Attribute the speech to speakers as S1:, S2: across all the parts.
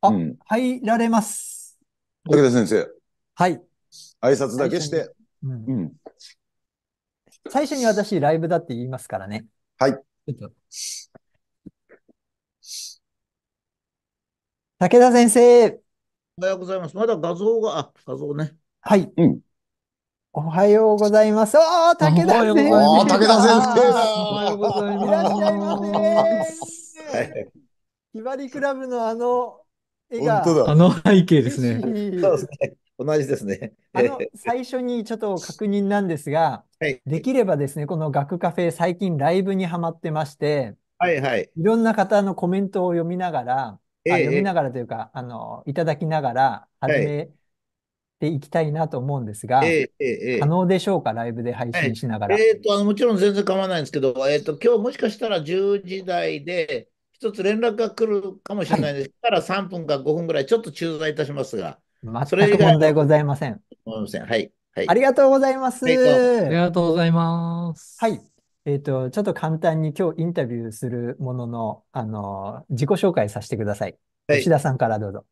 S1: あ、うん、入られます。武田先生。はい。挨拶だけして。うん、最初に私、ライブだって言いますからね。はい。ちょっと武田先生。
S2: おはようございます。まだ画像が、あ、画像ね。
S1: はい。うん。おはようございます。おー、武田先生。お武田先生。おはようございます。いらっしゃいま
S2: せ。
S1: ひばりクラブのあの、絵が、本当だあの背
S2: 景ですね。そうですね。同じですね。あの、最
S1: 初にちょっと確認なんですが、はい、できればですね、この学カフェ、最近ライブにはまってまして、はいはい。いろんな方のコメントを読みながら、えー、読みながらというか、あの、いただきながら始めていきたいなと思うんですが、えーえー、可能でしょうか、ライブで配信しながら。え
S2: ー、っと、もちろん全然構わないんですけど、えー、っと、今日もしかしたら10時台で、一つ連絡が来るかもしれないです。はい、から3分か5分ぐらい、ちょっと駐在いたしますが。それ全く問題
S1: ございません。
S2: はい。
S1: はい、ありがとうございます。ありがとうございます。はい。えっ、ー、と、ちょっと簡単に今日インタビューするものの、あの、自己紹介させてください。はい、吉田さんからどうぞ。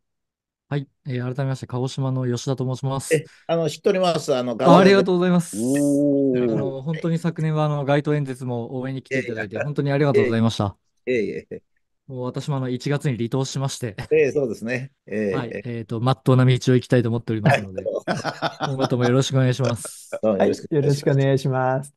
S1: はい、えー、改めまして、鹿児島の吉田と申します。
S2: あの、知っております。あの、ありがと
S3: うございます。あの、本当に昨年は、あの、街頭演説も応援に来ていただいて、本当にありがとうございました。ええええもう私もあの1月に離党しましてええ、そう
S1: ですね。ええ、はい。えー、と、
S3: まっとうな道を行きたいと思っておりますので、
S1: 今
S3: 後ともよろしくお願
S1: いします。
S4: よ
S3: ろ
S1: しくお願いします。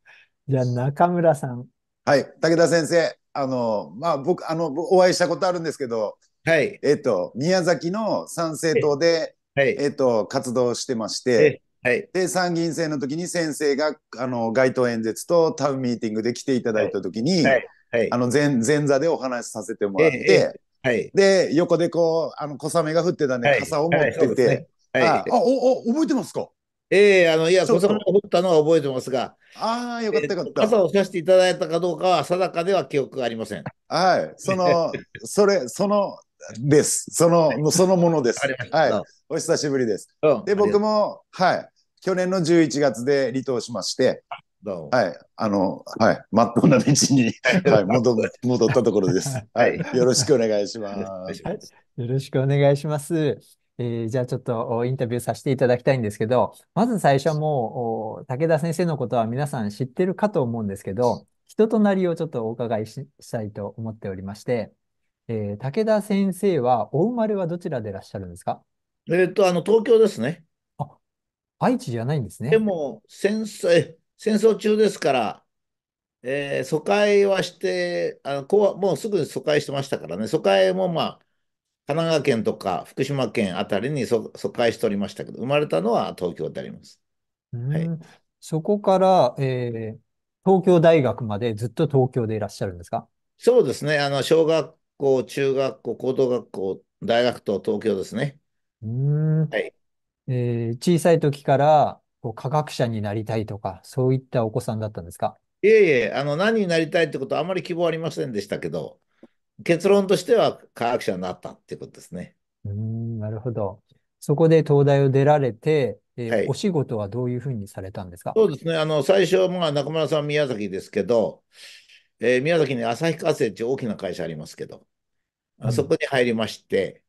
S1: じゃあ、中村さん。
S4: はい、武田先生、あの、まあ、僕、あの、お会いしたことあるんですけど、はい。えっ、ー、と、宮崎の参政党で、はい。えっ、ー、と、活動してまして、はい、で参議院選の時に先生があの街頭演説とタウンミーティングで来ていただいた時に、はい、はい、あの前前座でお話しさせてもらって、はい、で横でこうあ
S2: の小雨が降ってたんで、傘を持ってて、はい、はいねはい、あおお覚えてますかええー、あの、いや、小雨が降ったのは覚えてますが、ああ、よかったよかった。傘をさせていただいたかどうかは、定かでは記憶がありません。
S4: はい、その、それ、その、です。その、そのものです。はい。お久しぶりです。うん、で、僕も、はい。去年の11月で離党しまして、はい、あの、はい、まっとうな道に、はい、戻、戻ったところです。はい、よろしくお願いします。
S1: よろしくお願いします。えー、じゃあちょっとインタビューさせていただきたいんですけど、まず最初もう武田先生のことは皆さん知ってるかと思うんですけど、人となりをちょっとお伺いしたいと思っておりまして、えー、武田先生はお生まれは
S2: どちらでいらっしゃるんですかえっと、あの、東京ですね。あ、愛知じゃないんですね。でも、先生、戦争中ですから、えー、疎開はして、あのこうもうすぐ疎開してましたからね、疎開もまあ、神奈川県とか福島県あたりに疎開しておりましたけど、生まれたのは東京であります。
S1: はい、そこから、えー、東京大学までずっと東京でいらっ
S2: しゃるんですかそうですね、あの小学校、中学校、高等学校、大学と東京ですね。
S1: うんはいえー、小さい時からこう科学者になりたいとか、そういったお子さんだったんですか
S2: いえいえ、あの何になりたいってことはあまり希望ありませんでしたけど、結論としては科学者になったっていうことですね。
S1: うん、なるほど。そこで東大を出られて、えーはい、お仕事はどういうふうにされたんですかそうで
S2: すね、あの最初はまあ中村さん宮崎ですけど、えー、宮崎に旭化成っていう大きな会社ありますけど、うん、あそこに入りまして、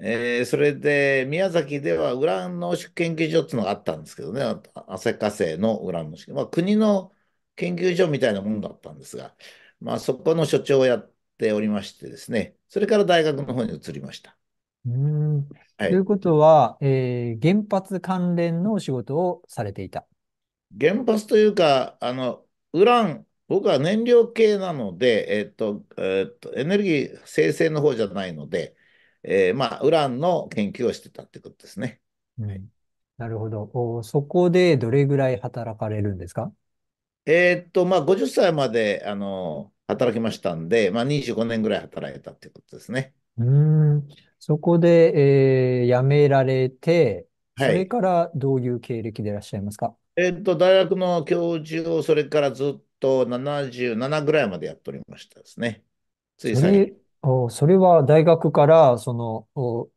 S2: えー、それで宮崎ではウラン濃縮研究所っていうのがあったんですけどね、汗火製のウラン濃縮、まあ、国の研究所みたいなものだったんですが、まあ、そこの所長をやっておりましてですね、それから大学の方に移りました。
S1: うんはい、ということは、えー、原発関連のお仕事をさ
S2: れていた。原発というか、あのウラン、僕は燃料系なので、えっとえっとエネルギー生成の方じゃないので、えー、まあ、ウランの研究をしてたってことですね。
S1: うん、なるほどお。そこでどれぐらい働かれるんですか
S2: えー、っと、まあ、50歳まで、あの、働きましたんで、まあ、25年ぐらい働いたってことですね。
S1: うん。そこで、えー、辞められて、それからどういう経歴でいらっしゃいますか、は
S2: い、えー、っと、大学の教授を、それからずっと77ぐらいまでやっておりましたですね。つい最
S1: 近。お、それは大学から、その、お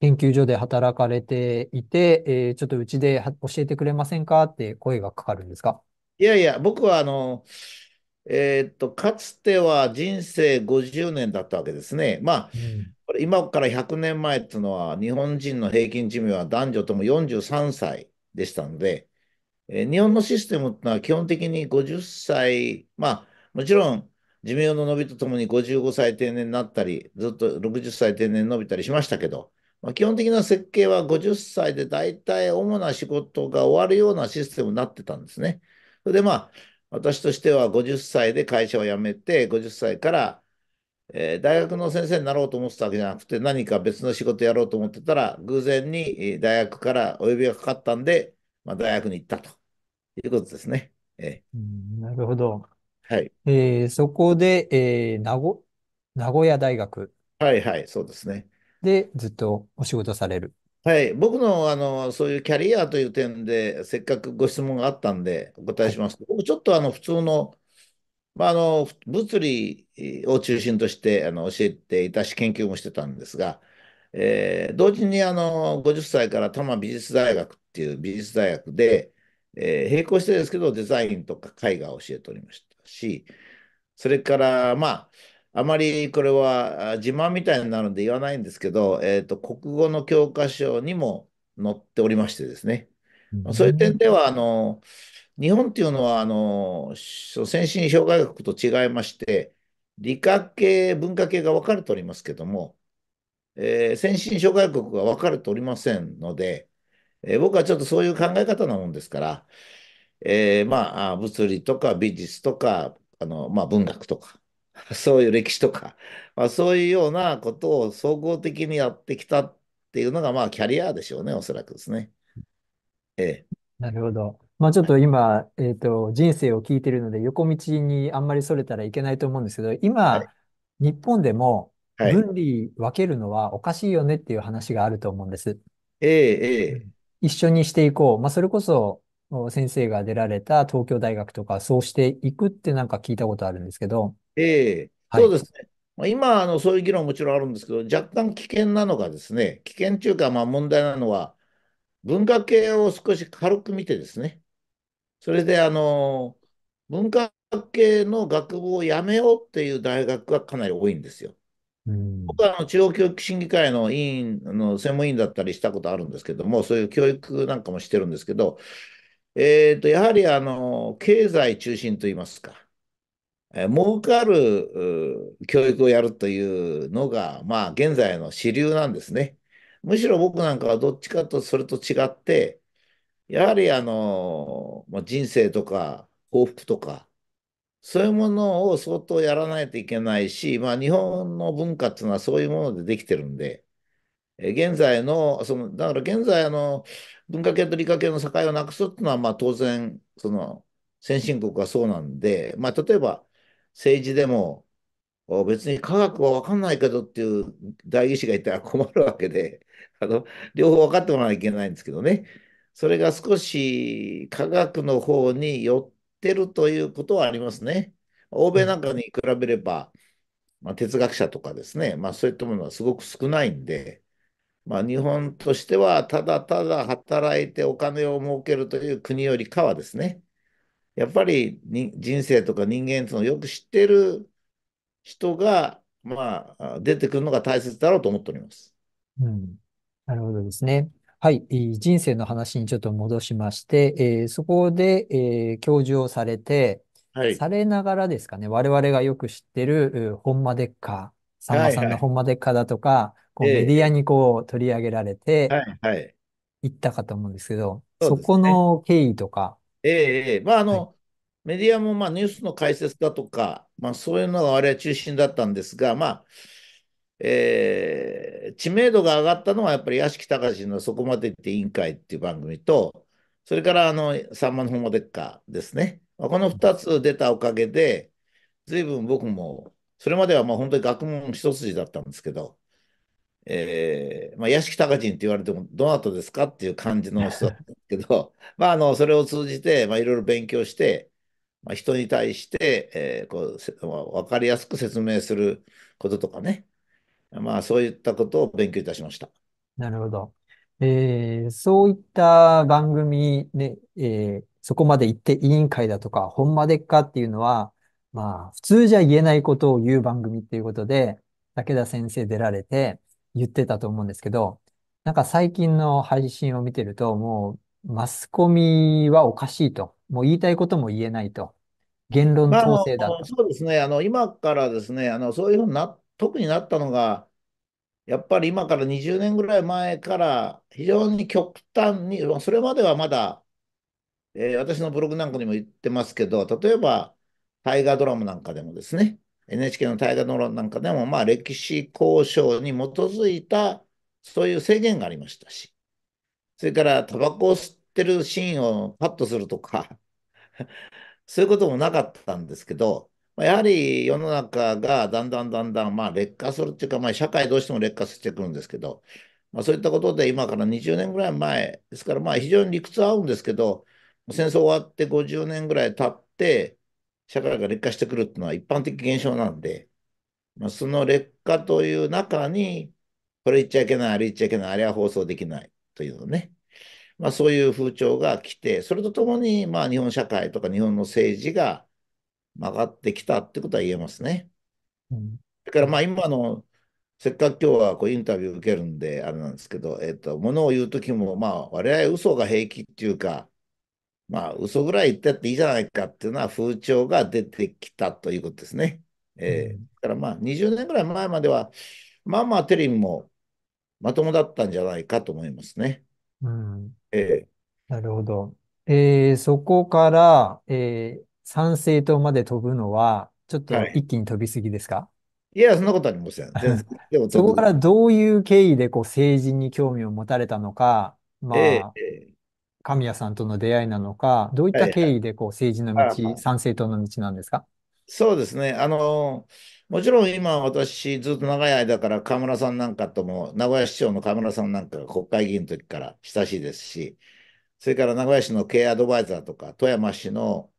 S1: 研究所で働かれていて、えーちょっとうちでは教えてくれませんかって声がかかるんですか
S2: いやいや、僕はあの、えーっと、かつては人生50年だったわけですね。まあ、今から100年前っていうのは、日本人の平均寿命は男女とも43歳でしたので、えー日本のシステムっていうのは基本的に50歳、まあ、もちろん寿命の伸びとともに55歳定年になったり、ずっと60歳定年伸びたりしましたけど、まあ、基本的な設計は50歳で大体主な仕事が終わるようなシステムになってたんですね。それでまあ、私としては50歳で会社を辞めて、50歳から、えー、大学の先生になろうと思ってたわけじゃなくて、何か別の仕事やろうと思ってたら、偶然に大学からお呼びがかかったんで、まあ、大学に行ったということですね。え
S1: ー、なるほど。はい。えそこで、えー、名古、名
S2: 古屋大学はいはい、そうですね。
S1: でずっとお仕事される。
S2: はい、僕の、あのそういうキャリアという点で、せっかくご質問があったんで、お答えしますと、僕、ちょっとあの普通の、まあ、あの物理を中心としてあの教えていたし、研究もしてたんですが、えー同時にあの50歳から多摩美術大学っていう美術大学で、えー並行してですけど、デザインとか絵画を教えておりました。し、それから、まあ、あまりこれは自慢みたいなので言わないんですけど、えーと、国語の教科書にも載っておりましてですね、うん、そういう点ではあの日本っていうのはあの先進障害国と違いまして理科系文化系が分かれておりますけども、えー、先進障害国が分かれておりませんので、えー、僕はちょっとそういう考え方なもんですから、えー、まあ、物理とか美術とか、あの、まあ、文学とか、そういう歴史とか、まあ、そういうようなことを総合的にやってきたっていうのが、まあ、キャリアでしょうね、おそらくですね。ええ。
S1: なるほど。まあちょっと今、えっと、人生を聞いてるので、横道にあんまりそれたらいけないと思うんですけど、今、はい、日本でも分離分けるのはおかしいよねっていう話があると思うんです。ええ、ええ。一緒にしていこう。まあ、それこそ、先生が出られた東京大学とか、そうしていくってなんか聞いたことあるんですけ
S2: ど。ええー、そうですね。今あの、そういう議論もちろんあるんですけど、若干危険なのがですね、危険ていうか、まあ、問題なのは、文化系を少し軽く見てですね、それであの文化系の学部をやめようっていう大学がかなり多いんですよ。うん、僕はあの中央教育審議会の委員の専門委員だったりしたことあるんですけども、そういう教育なんかもしてるんですけど、えーと、やはりあの経済中心といいますか、えー、儲かる教育をやるというのが、まあ、現在の主流なんですね。むしろ僕なんかはどっちかとそれと違って、やはりあの、まあ、人生とか幸福とか、そういうものを相当やらないといけないし、まあ、日本の文化っていうのはそういうものでできてるんで、現在の、その、だから現在、あの、文化系と理科系の境をなくすっていうのは、まあ当然、その、先進国はそうなんで、まあ例えば、政治でも、別に科学は分かんないけどっていう代議士がいたら困るわけで、あの、両方分かってもらわなきゃいけないんですけどね。それが少し科学の方に寄ってるということはありますね。欧米なんかに比べれば、まあ、哲学者とかですね、まあそういったものはすごく少ないんで、まあ、日本としてはただただ働いてお金を儲けるという国よりかはですね、やっぱり人生とか人間とのよく知ってる人が、まあ、出てくるのが大切だろうと思っております。
S1: うん、なるほどですね。はい、人生の話にちょっと戻しまして、えー、そこで、えー、教授をされて、はい、されながらですかね、我々がよく知ってる、本間デッカー、さんまさんの本間デッカーだとか、はいこうメディアにこう取り上げられてはい、はい。ったかと思うんですけど、そねそこの経
S2: 緯とか、ええ、ええまあ、あの、メディアも、まあ、ニュースの解説だとか、まあ、そういうのが我々中心だったんですが、まあ、ええ知名度が上がったのは、やっぱり屋敷隆のそこまでって委員会っていう番組と、それから、あの、さんまのホモデッカですね。まあ、この2つ出たおかげで、随分僕も、それまではまあ本当に学問一筋だったんですけど、えーまあ、屋敷隆人って言われてもどなたですかっていう感じの 人だけど、まあ、あのそれを通じて、まあ、いろいろ勉強して、まあ、人に対して、えーこうまあ、分かりやすく説明することとかね、まあ、そういったことを勉強いたしました。
S1: なるほど。えー、そういった番組で、えー、そこまで行って委員会だとか、ほんまでっかっていうのは、まあ、普通じゃ言えないことを言う番組っていうことで、武田先生出られて、言ってたと思うんですけど、なんか最近の配信を見てると、もうマスコミはおかしいと。もう言いたいことも言えないと。言論統制だと。
S2: そうですね。あの、今からですね、あの、そういうふうにな、特になったのが、やっぱり今から20年ぐらい前から非常に極端に、それまではまだ、えー、私のブログなんかにも言ってますけど、例えば大河ドラマなんかでもですね、NHK の大河の論なんかでも、まあ、歴史交渉に基づいた、そういう制限がありましたし、それから、タバコを吸ってるシーンをパッとするとか そういうこともなかったんですけど、やはり世の中がだんだんだんだん、まあ、劣化するっていうか、まあ、社会どうしても劣化してくるんですけど、まあ、そういったことで今から20年ぐらい前ですから、まあ、非常に理屈は合うんですけど戦争終わって50年ぐらい経って社会が劣化してくるっていうのは一般的現象なんで、まあ、その劣化という中に、これ言っちゃいけない、あれ言っちゃいけない、あれは放送できないというね、まあ、そういう風潮が来て、それとともに、まあ、日本社会とか日本の政治が曲がってきたってことは言えますね。うん、だからまあ今のせっかく今日はこうインタビュー受けるんであれなんですけど、えっ、ー、と、ものを言う時も、まあ、我々嘘が平気っていうか、まあ、嘘ぐらい言ってっていいじゃないかっていうのは風潮が出てきたということですね。えー、だからまあ、20年ぐらい前までは、まあまあテレビもまともだったんじゃないかと思いますね。うん。え
S1: ー、なるほど。えー、そこから、えー、参政党まで飛ぶのは、ちょっと一気に飛びすぎですか、はい、いや、そんなことありません。でもそこからどういう経緯でこう政治に興味を持たれたのか、まあ、えー、神谷さんとの出会いなのか、どういった経緯でこう政治の道、はい、参政党の道なんですか
S2: そうですね。あの、もちろん今私ずっと長い間から河村さんなんかとも、名古屋市長の河村さんなんかが国会議員の時から親しいですし、それから名古屋市の経営アドバイザーとか、富山市の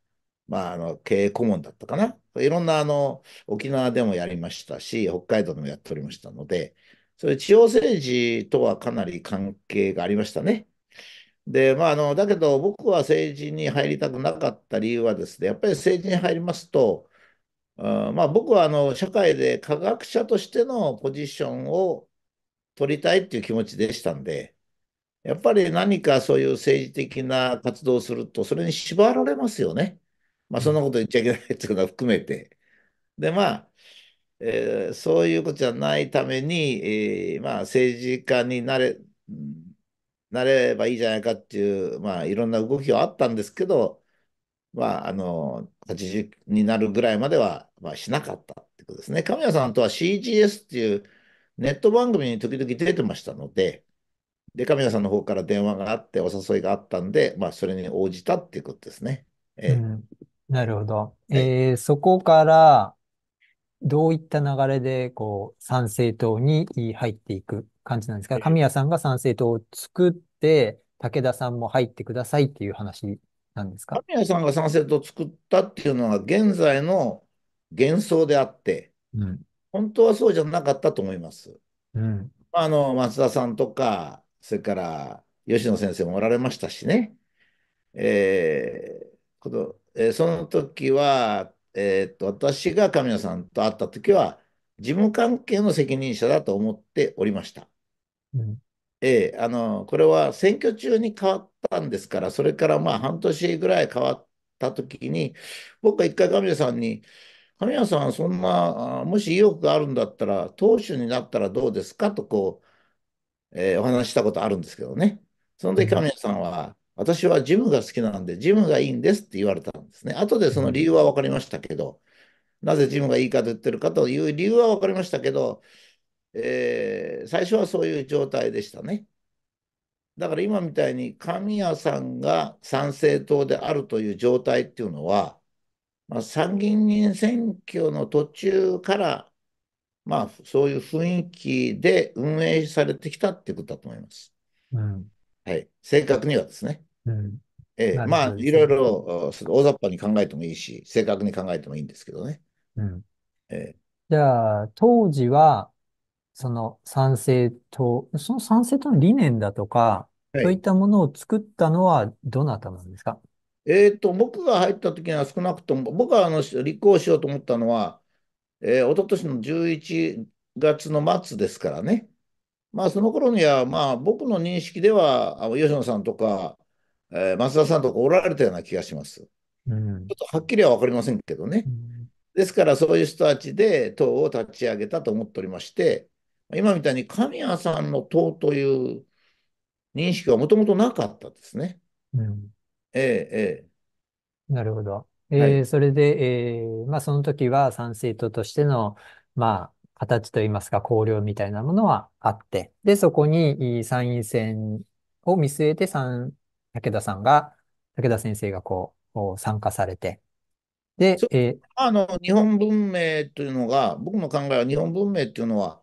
S2: まあ、あの経営顧問だったかな。いろんなあの沖縄でもやりましたし、北海道でもやっておりましたので、それ地方政治とはかなり関係がありましたね。で、まあ、あの、だけど僕は政治に入りたくなかった理由はですね、やっぱり政治に入りますと、まあ、僕はあの社会で科学者としてのポジションを取りたいっていう気持ちでしたんで、やっぱり何かそういう政治的な活動をすると、それに縛られますよね。まあ、そんなこと言っちゃいけないっていうのは含めて。で、まあ、えー、そういうことじゃないために、えー、まあ、政治家になれ、なればいいじゃないかっていう、まあ、いろんな動きはあったんですけど、まあ、あの、80になるぐらいまでは、まあ、しなかったってことですね。神谷さんとは CGS っていうネット番組に時々出てましたので、で、神谷さんの方から電話があって、お誘いがあったんで、まあ、それに応じたっていうことですね。えうん、
S1: なるほど。えー、そこから、どういった流れで、こう、参政党に入っていく感じなんですが、神谷さんが参政党を作って、武田さんも入ってくださいっていう話なんですか神
S2: 谷さんが参政党を作ったっていうのは、現在の幻想であって、うん、本当はそうじゃなかったと思います。うん、あの松田さんとか、それから吉野先生もおられましたしね。えーこのえー、その時は、えー、っと私が神谷さんと会った時は、事務関係の責任者だと思っておりました。ええ、あの、これは選挙中に変わったんですから、それからまあ半年ぐらい変わった時に、僕は一回神谷さんに、神谷さん、そんな、もし意欲があるんだったら、党首になったらどうですかとこう、えー、お話したことあるんですけどね。その時神谷さんは、私はジムが好きなんで、ジムがいいんですって言われたんですね。後でその理由は分かりましたけど、なぜジムがいいかと言ってるかという理由は分かりましたけど、えー、最初はそういう状態でしたね。だから今みたいに神谷さんが参政党であるという状態っていうのは、まあ、参議院選挙の途中から、まあ、そういう雰囲気で運営されてきたっていうことだと思います。うん、はい、正確にはですね。うんええ、まあ、いろいろ大雑把に考えてもいいし、正確に考えてもいいんですけどね。うんええ、
S1: じゃあ、当時は、その賛成と、その賛成との理念だとか、そういったものを作ったのはどなたなんですか
S2: えーと、僕が入った時には少なくとも、僕はあの立候補しようと思ったのは、えー、一昨年の11月の末ですからね。まあ、その頃には、まあ、僕の認識では、あの吉野さんとか、えー松田さんとかおられたような気がします。ちょっとはっきりは分かりませんけどね。ですから、そういう人たちで党を立ち上げたと思っておりまして、今みたいに神谷さんの党という認識はもともとなかったですね。うん、ええ、ええ。なるほど。えー、はい、
S1: それで、えー、まあ、その時は参政党としての、まあ、形といいますか、綱領みたいなものはあって、で、そこに参院選を見据えて、武田さんが、武田
S2: 先生がこう、参加されて、で、えー、あの、日本文明というのが、僕の考えは日本文明というのは、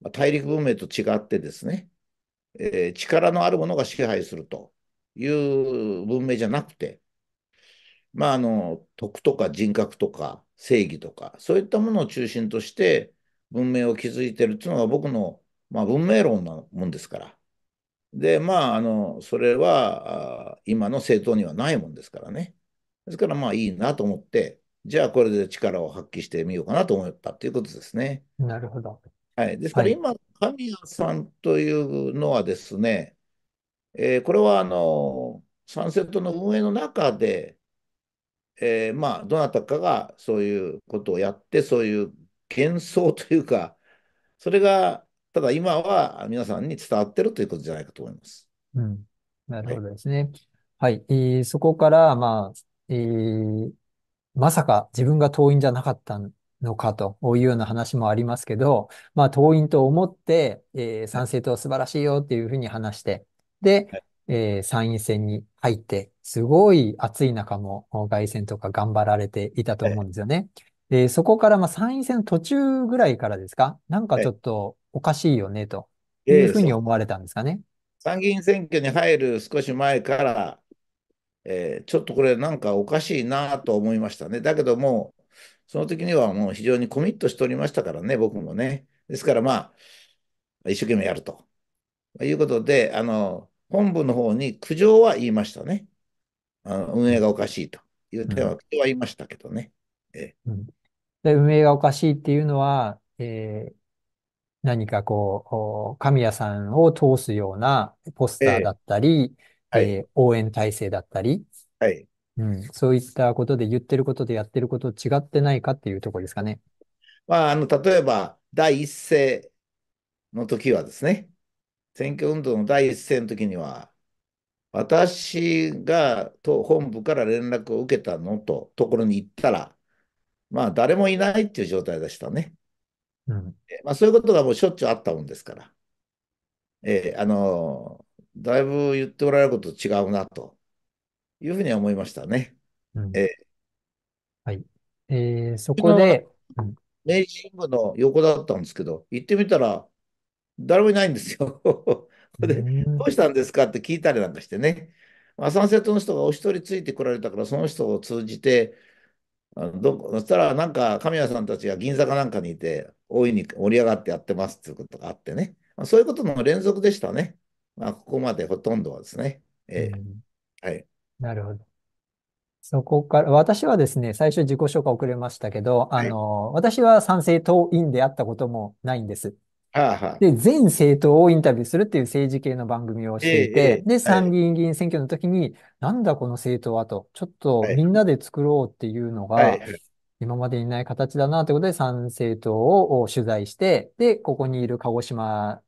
S2: まあ、大陸文明と違ってですね、えー、力のあるものが支配するという文明じゃなくて、まあ、あの徳とか人格とか正義とかそういったものを中心として文明を築いてるっていうのが僕の、まあ、文明論なもんですから。でまああのそれは今の政党にはないもんですからね。ですからまあいいなと思ってじゃあこれで力を発揮してみようかなと思ったということですね。なるほど。はい、ですから今、神谷さんというのはですね、えー、これはあのサンセットの運営の中で、えー、まあ、どなたかがそういうことをやって、そういう幻想というか、それが、ただ今は皆さんに伝わってるということじゃないかと思います。
S1: うん、なるほどですね。はい、はい、えー、そこから、まあ、えー、まさか自分が党員じゃなかったんのかというような話もありますけど、まあ、党員と思って、えー、参政党素晴らしいよっていうふうに話して、で、はい、えー、参院選に入って、すごい暑い中も外選とか頑張られていたと思うんですよね。はい、そこから、まあ、参院選の途中ぐらいからですかなんかちょっとおかしいよね、というふうに
S2: 思われたんですかね。参議院選挙に入る少し前から、えー、ちょっとこれなんかおかしいなと思いましたね。だけどもその時にはもう非常にコミットしておりましたからね、僕もね。ですからまあ、一生懸命やると。いうことで、あの、本部の方に苦情は言いましたね。あの運営がおかしいという点は、苦情は言いましたけどね。ええ、うん、
S1: で運営がおかしいっていうのは、えー、何かこう、神谷さんを通すようなポスターだったり、えーはい、えー、応援体制だったり、はい、うん、そういったことで言ってることでやってること違ってないかっていうところですかね。
S2: まあ、あの例えば第一声の時はですね、選挙運動の第一声の時には、私が党本部から連絡を受けたのとところに行ったら、まあ誰もいないっていう状態でしたね。うん、まあ、そういうことがもうしょっちゅうあったもんですから、えー、あのだいぶ言っておられること違うなと。いうふうには思いましたね。うんえー、はい。
S1: えー、そこで、
S2: 明治神宮の横だったんですけど、行ってみたら、誰もいないんですよ。で、どうしたんですかって聞いたりなんかしてね。まあ、サンセットの人がお一人ついてこられたから、その人を通じて、あどそしたら、なんか、神谷さんたちが銀座かなんかにいて、大いに盛り上がってやってますっていうことがあってね。まあ、そういうことの連続でしたね。まあ、ここまでほとんどはですね。えー、はい。なるほど。
S1: そこから、私はですね、最初自己紹介遅れましたけど、あの、私は賛成党員であったこともないんです。はあはあ。で、全政党をインタビューするっていう政治系の番組をしていて、え、で、え参議院議員選挙の時に、なんだこの政党はと、ちょっとみんなで作ろうっていうのはが、い。今までにない形だなということで、参政党を取材して、で、ここにいる鹿児島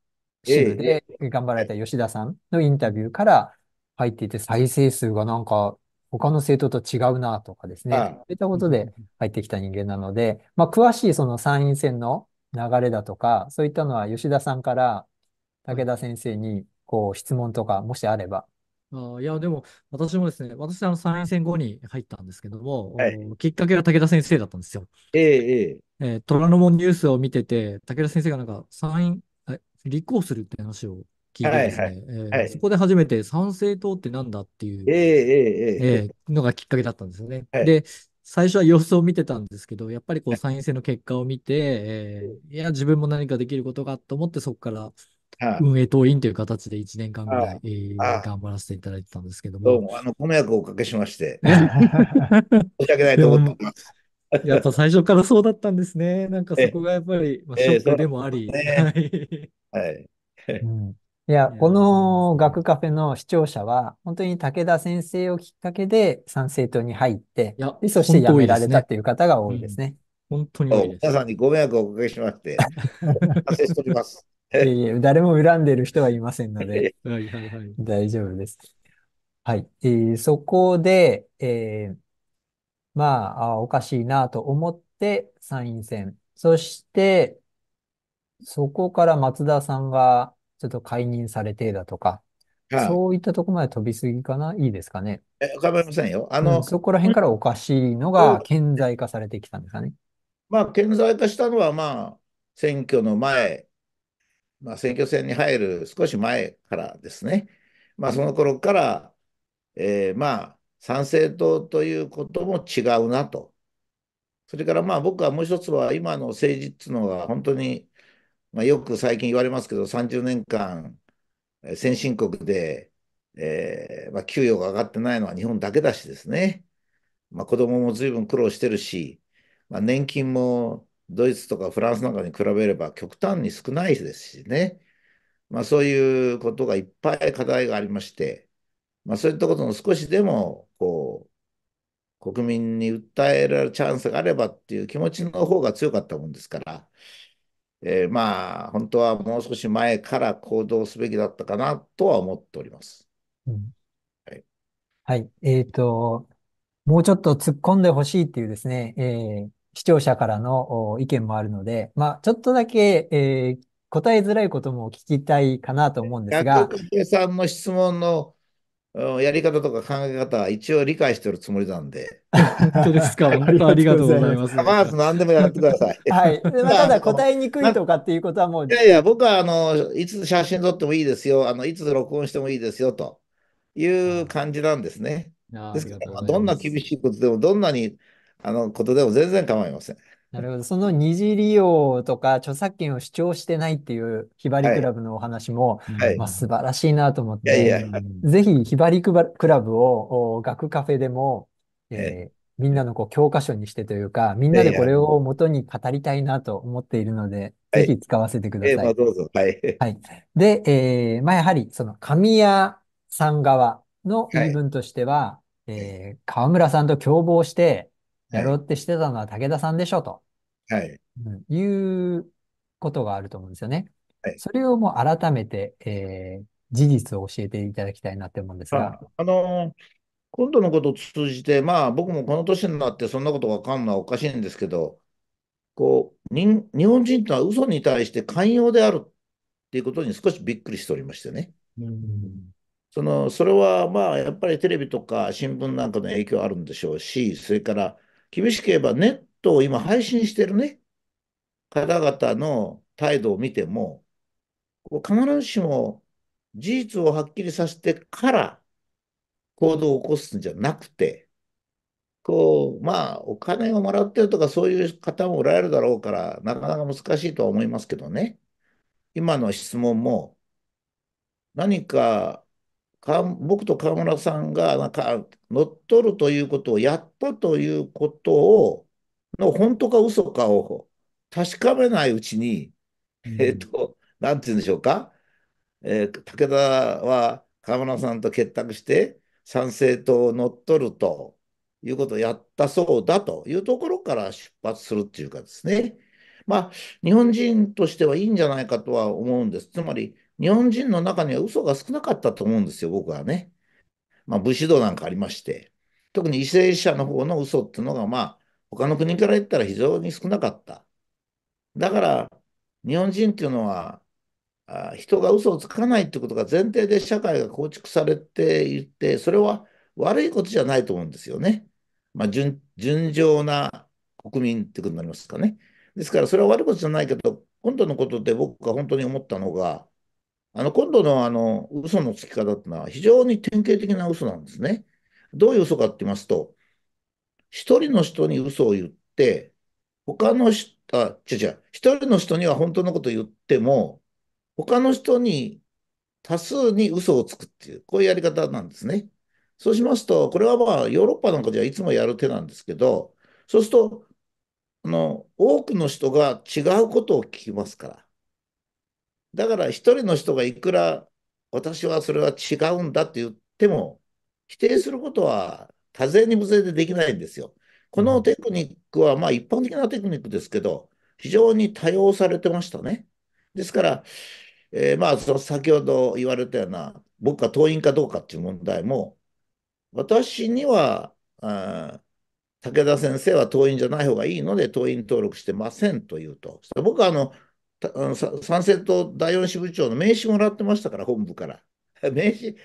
S1: 支部え、えで頑張られた吉田さんのインタビューから、入っていて、再生数がなんか、他の政党と違うなとかですね、そういったことで入ってきた人間なので、まあ、詳しいその参院選の流れだとか、そういったのは吉田さんから武田先生にこう質問とか、もしあれば。
S3: あいや、でも、私もですね、私、あの、参院選後に入ったんですけども、は
S1: い、きっかけが武田先生だったんですよ。
S2: え
S3: ええー、虎ノ門ニュースを見てて、武田先生がなんか、参院、立候補するって話を聞いてですね、そこで初めて参政党ってなんだっていう、ええのがきっかけだったんですよね。で、最初は様子を見てたんですけど、やっぱりこう参院選の結果を見て、えー、いや、自分も何かできることがと思って、そこから運営党員という形で1年間ぐらい、えー、頑張らせていただいてたんですけども。どうも、あの、ご迷惑をおかけしま
S1: して。申し訳ないと思ってます。やっぱ最初からそうだったんですね。なんかそこがやっぱり、まあ、ショックでもあり。ね、はい。はい、うんいや、この学カフェの視聴者は、本当に武田先生をきっかけで参政党に入って、いやでそして辞められたっていう方が多いですね。
S2: 本当に多いです、ね皆さんにご迷惑をおかけしまして、
S1: 反省しております。いえいえ、誰も恨んでる人はいませんので、はい大丈夫です。はい。えー、そこで、えー、まあ、あおかしいなと思って参院選。そして、そこから松田さんがちょっと解任されてだとか、はいそういったとこまで飛びすぎかないいですかね。
S2: え構いませんよ。
S1: あうのん、、そこら辺からおかしいのが顕在化されてきたんですかね。
S2: まあ、顕在化したのは、まあ、選挙の前、まあ、選挙戦に入る少し前からですね。まあ、その頃から、えーまあ、参政党ということも違うなと。それから、まあ、僕はもう一つは、今の政治っていうのが本当にまあ、よく最近言われますけど、30年間、先進国で、えー、まあ、給与が上がってないのは日本だけだしですね、まあ、子供も随分苦労してるし、まあ、年金もドイツとかフランスなんかに比べれば極端に少ないですしね、まあ、そういうことがいっぱい課題がありまして、まあ、そういったことの少しでもこう国民に訴えられるチャンスがあればっていう気持ちの方が強かったもんですから、えー、まあ、本当はもう少し前から行動すべきだったかなとは思っております。うん、
S1: はい。はい。えっ、ー、と、もうちょっと突っ込んでほしいっていうですね、えー、視聴者からの意見もあるので、まあ、ちょっとだけ、えー、答えづらいことも聞きたいかなと思う
S2: んですが。さんの質問のやり方とか考え方は一応理解してるつもりなんで。本当ですか本当 ありがとうございます。まず何でもやってください。はい。ただ 答えにくいとかっていうことはもう。いやいや、僕はあの、いつ写真撮ってもいいですよ。あの、いつ録音してもいいですよ。という感じなんですね。ですから、どんな厳しいことでも、どんなに、あの、ことでも全然構いません。なるほど。その
S1: 二次利用とか著作権を主張してないっていうひばりクラブのお話も、いまあ、素晴らしいなと思って、いやいやぜひひばりクラブを学カフェでも、えー、みんなのこう教科書にしてというか、みんなでこれを元に語りたいなと思っているので、ぜひ使わせてください。はい、まあ、どうぞ。はい。はい、で、えー、まあ、やはりその神谷さん側の言い分としては、えー、河村さんと共謀して、やろうってしてたのは武田さんでしょと。はい。うん、いうことがあると思うんですよね。はい、それをもう改めて、
S2: えー、事実を教えていただきたいなって思うんですが。あのー今度のことを通じて、まあ僕もこの年になってそんなことわかんのはおかしいんですけど、こう、日本人とは嘘に対して寛容であるっていうことに少しびっくりしておりましてね。うん、その、それはまあやっぱりテレビとか新聞なんかの影響あるんでしょうし、それから厳しければネットを今配信してるね、方々の態度を見ても、必ずしも事実をはっきりさせてから行動を起こすんじゃなくて、こう、まあ、お金をもらってるとかそういう方もおられるだろうから、なかなか難しいとは思いますけどね。今の質問も、何か僕と河村さんがなんか乗っ取るということをやったということをの本当か嘘かを確かめないうちに、うん、えっ、ー、と、なんて言うんでしょうか、えー、武田は河村さんと結託して参政党を乗っ取るということをやったそうだというところから出発するっていうかですね、まあ、日本人としてはいいんじゃないかとは思うんです。つまり日本人の中には嘘が少なかったと思うんですよ、僕はね。まあ、武士道なんかありまして。特に為政者の方の嘘っていうのが、まあ、他の国から言ったら非常に少なかった。だから、日本人っていうのは、あ人が嘘をつかないってことが前提で社会が構築されていて、それは悪いことじゃないと思うんですよね。まあ、純情な国民ってことになりますかね。ですから、それは悪いことじゃないけど、今度のことで僕が本当に思ったのが、あの、今度のあの、嘘のつき方っていうのは非常に典型的な嘘なんですね。どういう嘘かって言いますと、一人の人に嘘を言って、他の人、あ、違う違う、一人の人には本当のことを言っても、他の人に多数に嘘をつくっていう、こういうやり方なんですね。そうしますと、これはまあ、ヨーロッパなんかではいつもやる手なんですけど、そうすると、あの、多くの人が違うことを聞きますから。だから一人の人がいくら私はそれは違うんだって言っても、否定することは多勢に無勢でできないんですよ。このテクニックは、まあ一般的なテクニックですけど、非常に多用されてましたね。ですから、えー、まあその先ほど言われたような、僕が党員かどうかっていう問題も、私には、あ武田先生は党員じゃない方がいいので、党員登録してませんというと。僕はあの参政党第4支部長の名刺もらってましたから、本部から。名刺、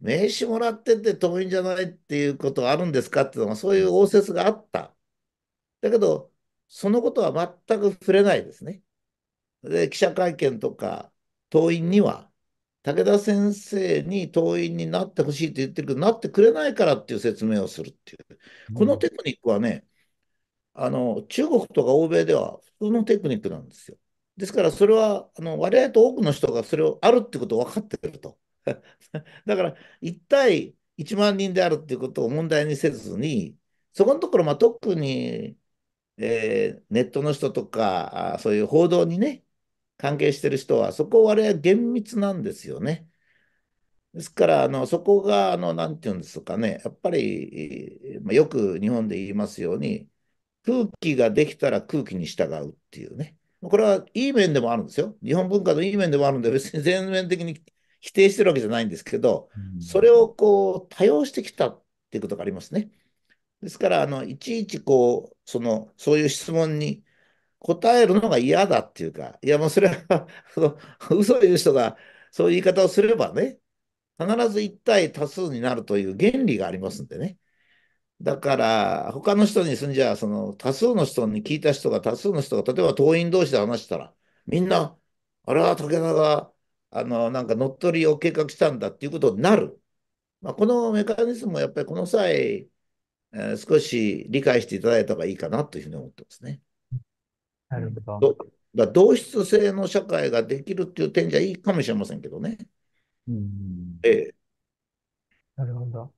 S2: 名刺もらってて党員じゃないっていうことはあるんですかっていうのが、そういう応接があった。だけど、そのことは全く触れないですね。で、記者会見とか、党員には、武田先生に党員になってほしいと言ってるけど、なってくれないからっていう説明をするっていう。このテクニックはね、あの中国とか欧米では普通のテクニックなんですよ。ですからそれはあの割合と多くの人がそれをあるってことを分かってると。だから1対1万人であるっていうことを問題にせずにそこのところ、まあ、特に、えー、ネットの人とかそういう報道にね関係してる人はそこ割合厳密なんですよね。ですからあのそこが何て言うんですかねやっぱり、まあ、よく日本で言いますように空気ができたら空気に従うっていうね。これはいい面でもあるんですよ。日本文化のいい面でもあるんで、別に全面的に否定してるわけじゃないんですけど、うん、それをこう多用してきたっていうことがありますね。ですから、あのいちいちこうそのそういう質問に答えるのが嫌だっていうか、いやもうそれは 嘘を言う人がそういう言い方をすればね、必ず1対多数になるという原理がありますんでね。だから、他の人にすんじゃ、その多数の人に聞いた人が、多数の人が、例えば党員同士で話したら、みんな、あれは武田が、あの、なんか乗っ取りを計画したんだっていうことになる。まあ、このメカニズムをやっぱりこの際、えー、少し理解していただいた方がいいかなというふうに思ってますね。なるほど。だ同質性の社会ができるっていう点じゃいいかもしれませんけどね。うん。ええなるほど。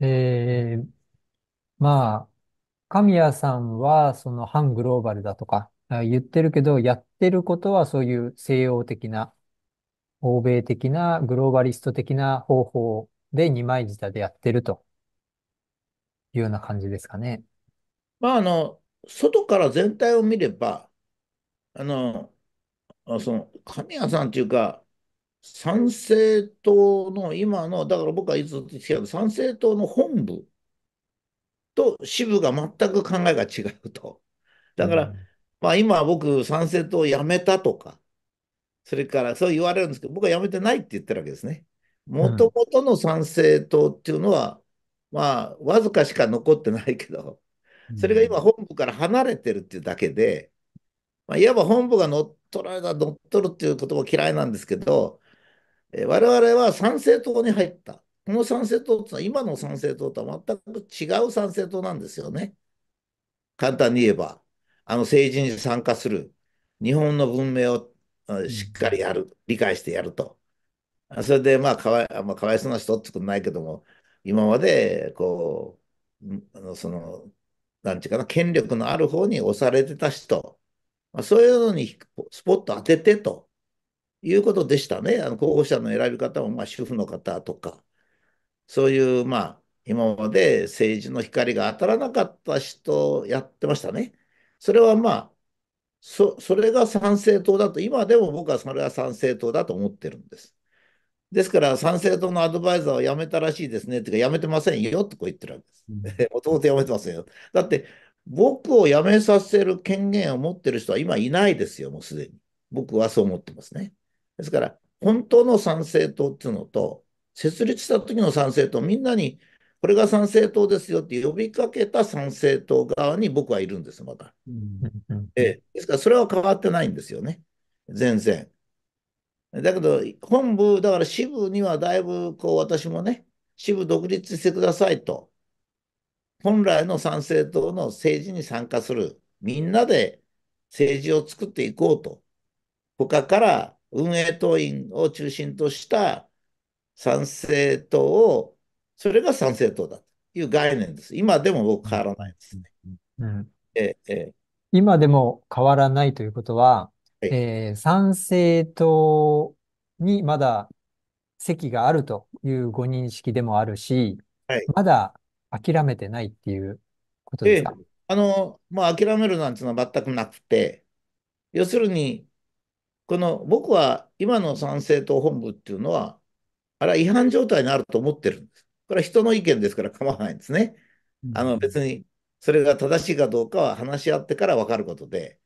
S2: えー、
S1: まあ、神谷さんは、その反グローバルだとか言ってるけど、やってることはそういう西洋的な、欧米的な、グローバリスト的な方法で二枚舌でやってると
S2: いうような感じですかね。まあ、あの、外から全体を見れば、あの、あその、神谷さんっていうか、参政党の今の、だから僕はいつも言ってたけど、参政党の本部と支部が全く考えが違うと。だから、うん、まあ今僕参政党を辞めたとか、それからそう言われるんですけど、僕は辞めてないって言ってるわけですね。もともとの参政党っていうのは、うん、まあわずかしか残ってないけど、それが今本部から離れてるっていうだけで、まあ、いわば本部が乗っ取られた、乗っ取るっていう言葉嫌いなんですけど、え我々は参政党に入った。この参政党ってのは今の参政党とは全く違う参政党なんですよね。簡単に言えば、あの政治に参加する、日本の文明をしっかりやる、理解してやると。それで、まあかわい、まあ、かわいそうな人ってことないけども、今まで、こう、その、なんていうかな、権力のある方に押されてた人、まあ、そういうのにスポット当ててということでしたね。あの候補者の選び方も、まあ、主婦の方とか、そういう、まあ、今まで政治の光が当たらなかった人やってましたね。それはまあ、そそれが参政党だと、今でも僕はそれは参政党だと思ってるんです。ですから、参政党のアドバイザーを辞めたらしいですね。っていうか、辞めてませんよってこう言ってるわけです。もともと辞めてませんよ。だって、僕を辞めさせる権限を持ってる人は今いないですよ、もうすでに。僕はそう思ってますね。ですから、本当の参政党っていうのと、設立した時の参政党、みんなに、これが参政党ですよって呼びかけた参政党側に僕はいるんです、まだ。えですから、それは変わってないんですよね、全然。だけど、本部、だから支部にはだいぶ、こう、私もね、支部独立してくださいと。本来の参政党の政治に参加する。みんなで政治を作っていこうと。他から運営党員を中心とした参政党を、それが参政党だという概念です。今でも僕変わらないですね。うん、ええ、
S1: 今でも変わらないということは、はい、えー、参政党にまだ席があるというご認識でもあるし、はい、まだ諦めてな
S2: いっていうことですか、えあの、まあ、諦めるなんていうのは全くなくて、要するに、この僕は今の参政党本部っていうのは、あれは違反状態になると思ってるんです。これは人の意見ですから構わないんですね。あの別にそれが正しいかどうかは話し合ってから分かることで、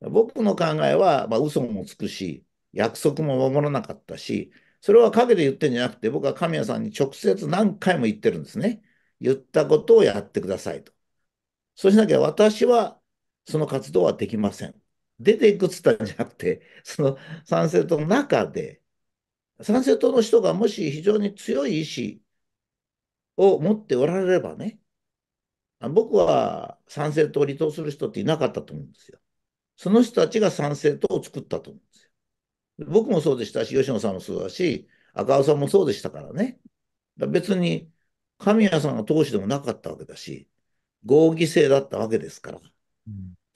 S2: 僕の考えは、まあ、嘘もつくし、約束も守らなかったし、それは陰で言ってんじゃなくて、僕は神谷さんに直接何回も言ってるんですね。言ったことをやってくださいと。そうしなきゃ私はその活動はできません。出ていくっつったんじゃなくて、その参政党の中で、参政党の人がもし非常に強い意志を持っておられればね、僕は参政党を離党する人っていなかったと思うんですよ。その人たちが参政党を作ったと思うんですよ。僕もそうでしたし、吉野さんもそうだし、赤尾さんもそうでしたからね。ら別に、神谷さんが党首でもなかったわけだし、合議制だったわけですから。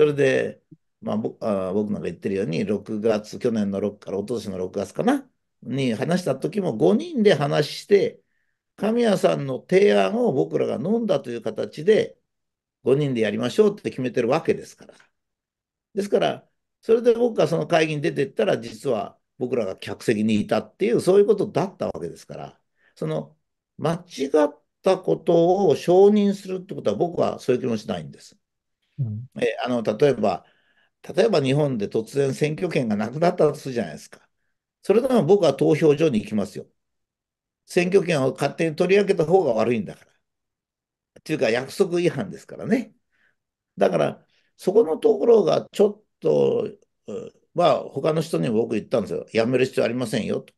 S2: それで、まあ、僕あ僕なんか言ってるように、6月、去年の6から、おととしの6月かな、に話した時も5人で話して、神谷さんの提案を僕らが飲んだという形で、5人でやりましょうって決めてるわけですから。ですから、それで僕がその会議に出てったら、実は僕らが客席にいたっていう、そういうことだったわけですから、その間違ったことを承認するってことは、僕はそういう気もしないんです。うん、えあの例えば、例えば日本で突然選挙権がなくなったとするじゃないですか。それでも僕は投票所に行きますよ。選挙権を勝手に取り上げた方が悪いんだから。とていうか約束違反ですからね。だから、そこのところがちょっと、まあ、他の人にも僕言ったんですよ。やめる必要ありませんよと。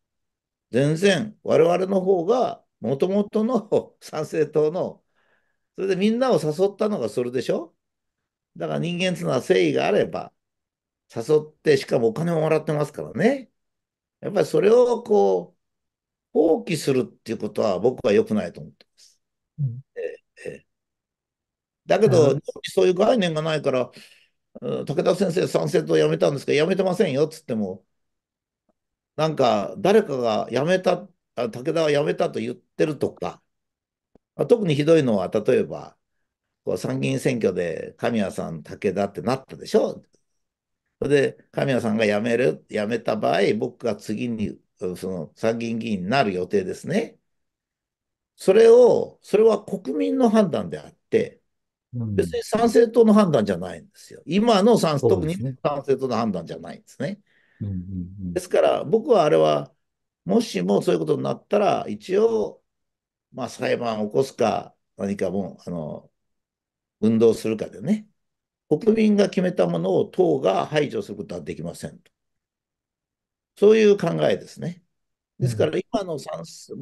S2: 全然、我々の方が、もともとの 参政党の、それでみんなを誘ったのがそれでしょだから人間っていうのは誠意があれば、誘って、しかもお金ももらってますからね。やっぱりそれをこう、放棄するっていうことは僕は良くないと思ってます。
S5: うん、ええ、
S2: だけど、そういう概念がないから、武田先生賛成党辞めたんですけど、辞めてませんよっつっても、なんか誰かが辞めた、武田は辞めたと言ってるとか、特にひどいのは、例えば、こう参議院選挙で神谷さん、武田ってなったでしょそれで、神谷さんが辞める、辞めた場合、僕が次に、その参議院議員になる予定ですね。それを、それは国民の判断であって、別に参政党の判断じゃないんですよ。今の参、ね、特に参政党の判断じゃないんですね。ですから、僕はあれは、もしもそういうことになったら、一応、まあ、裁判を起こすか、何かもう、あの、運動するかでね、国民が決めたものを党が排除することはできませんと。そういう考えですね。ですから今の算数、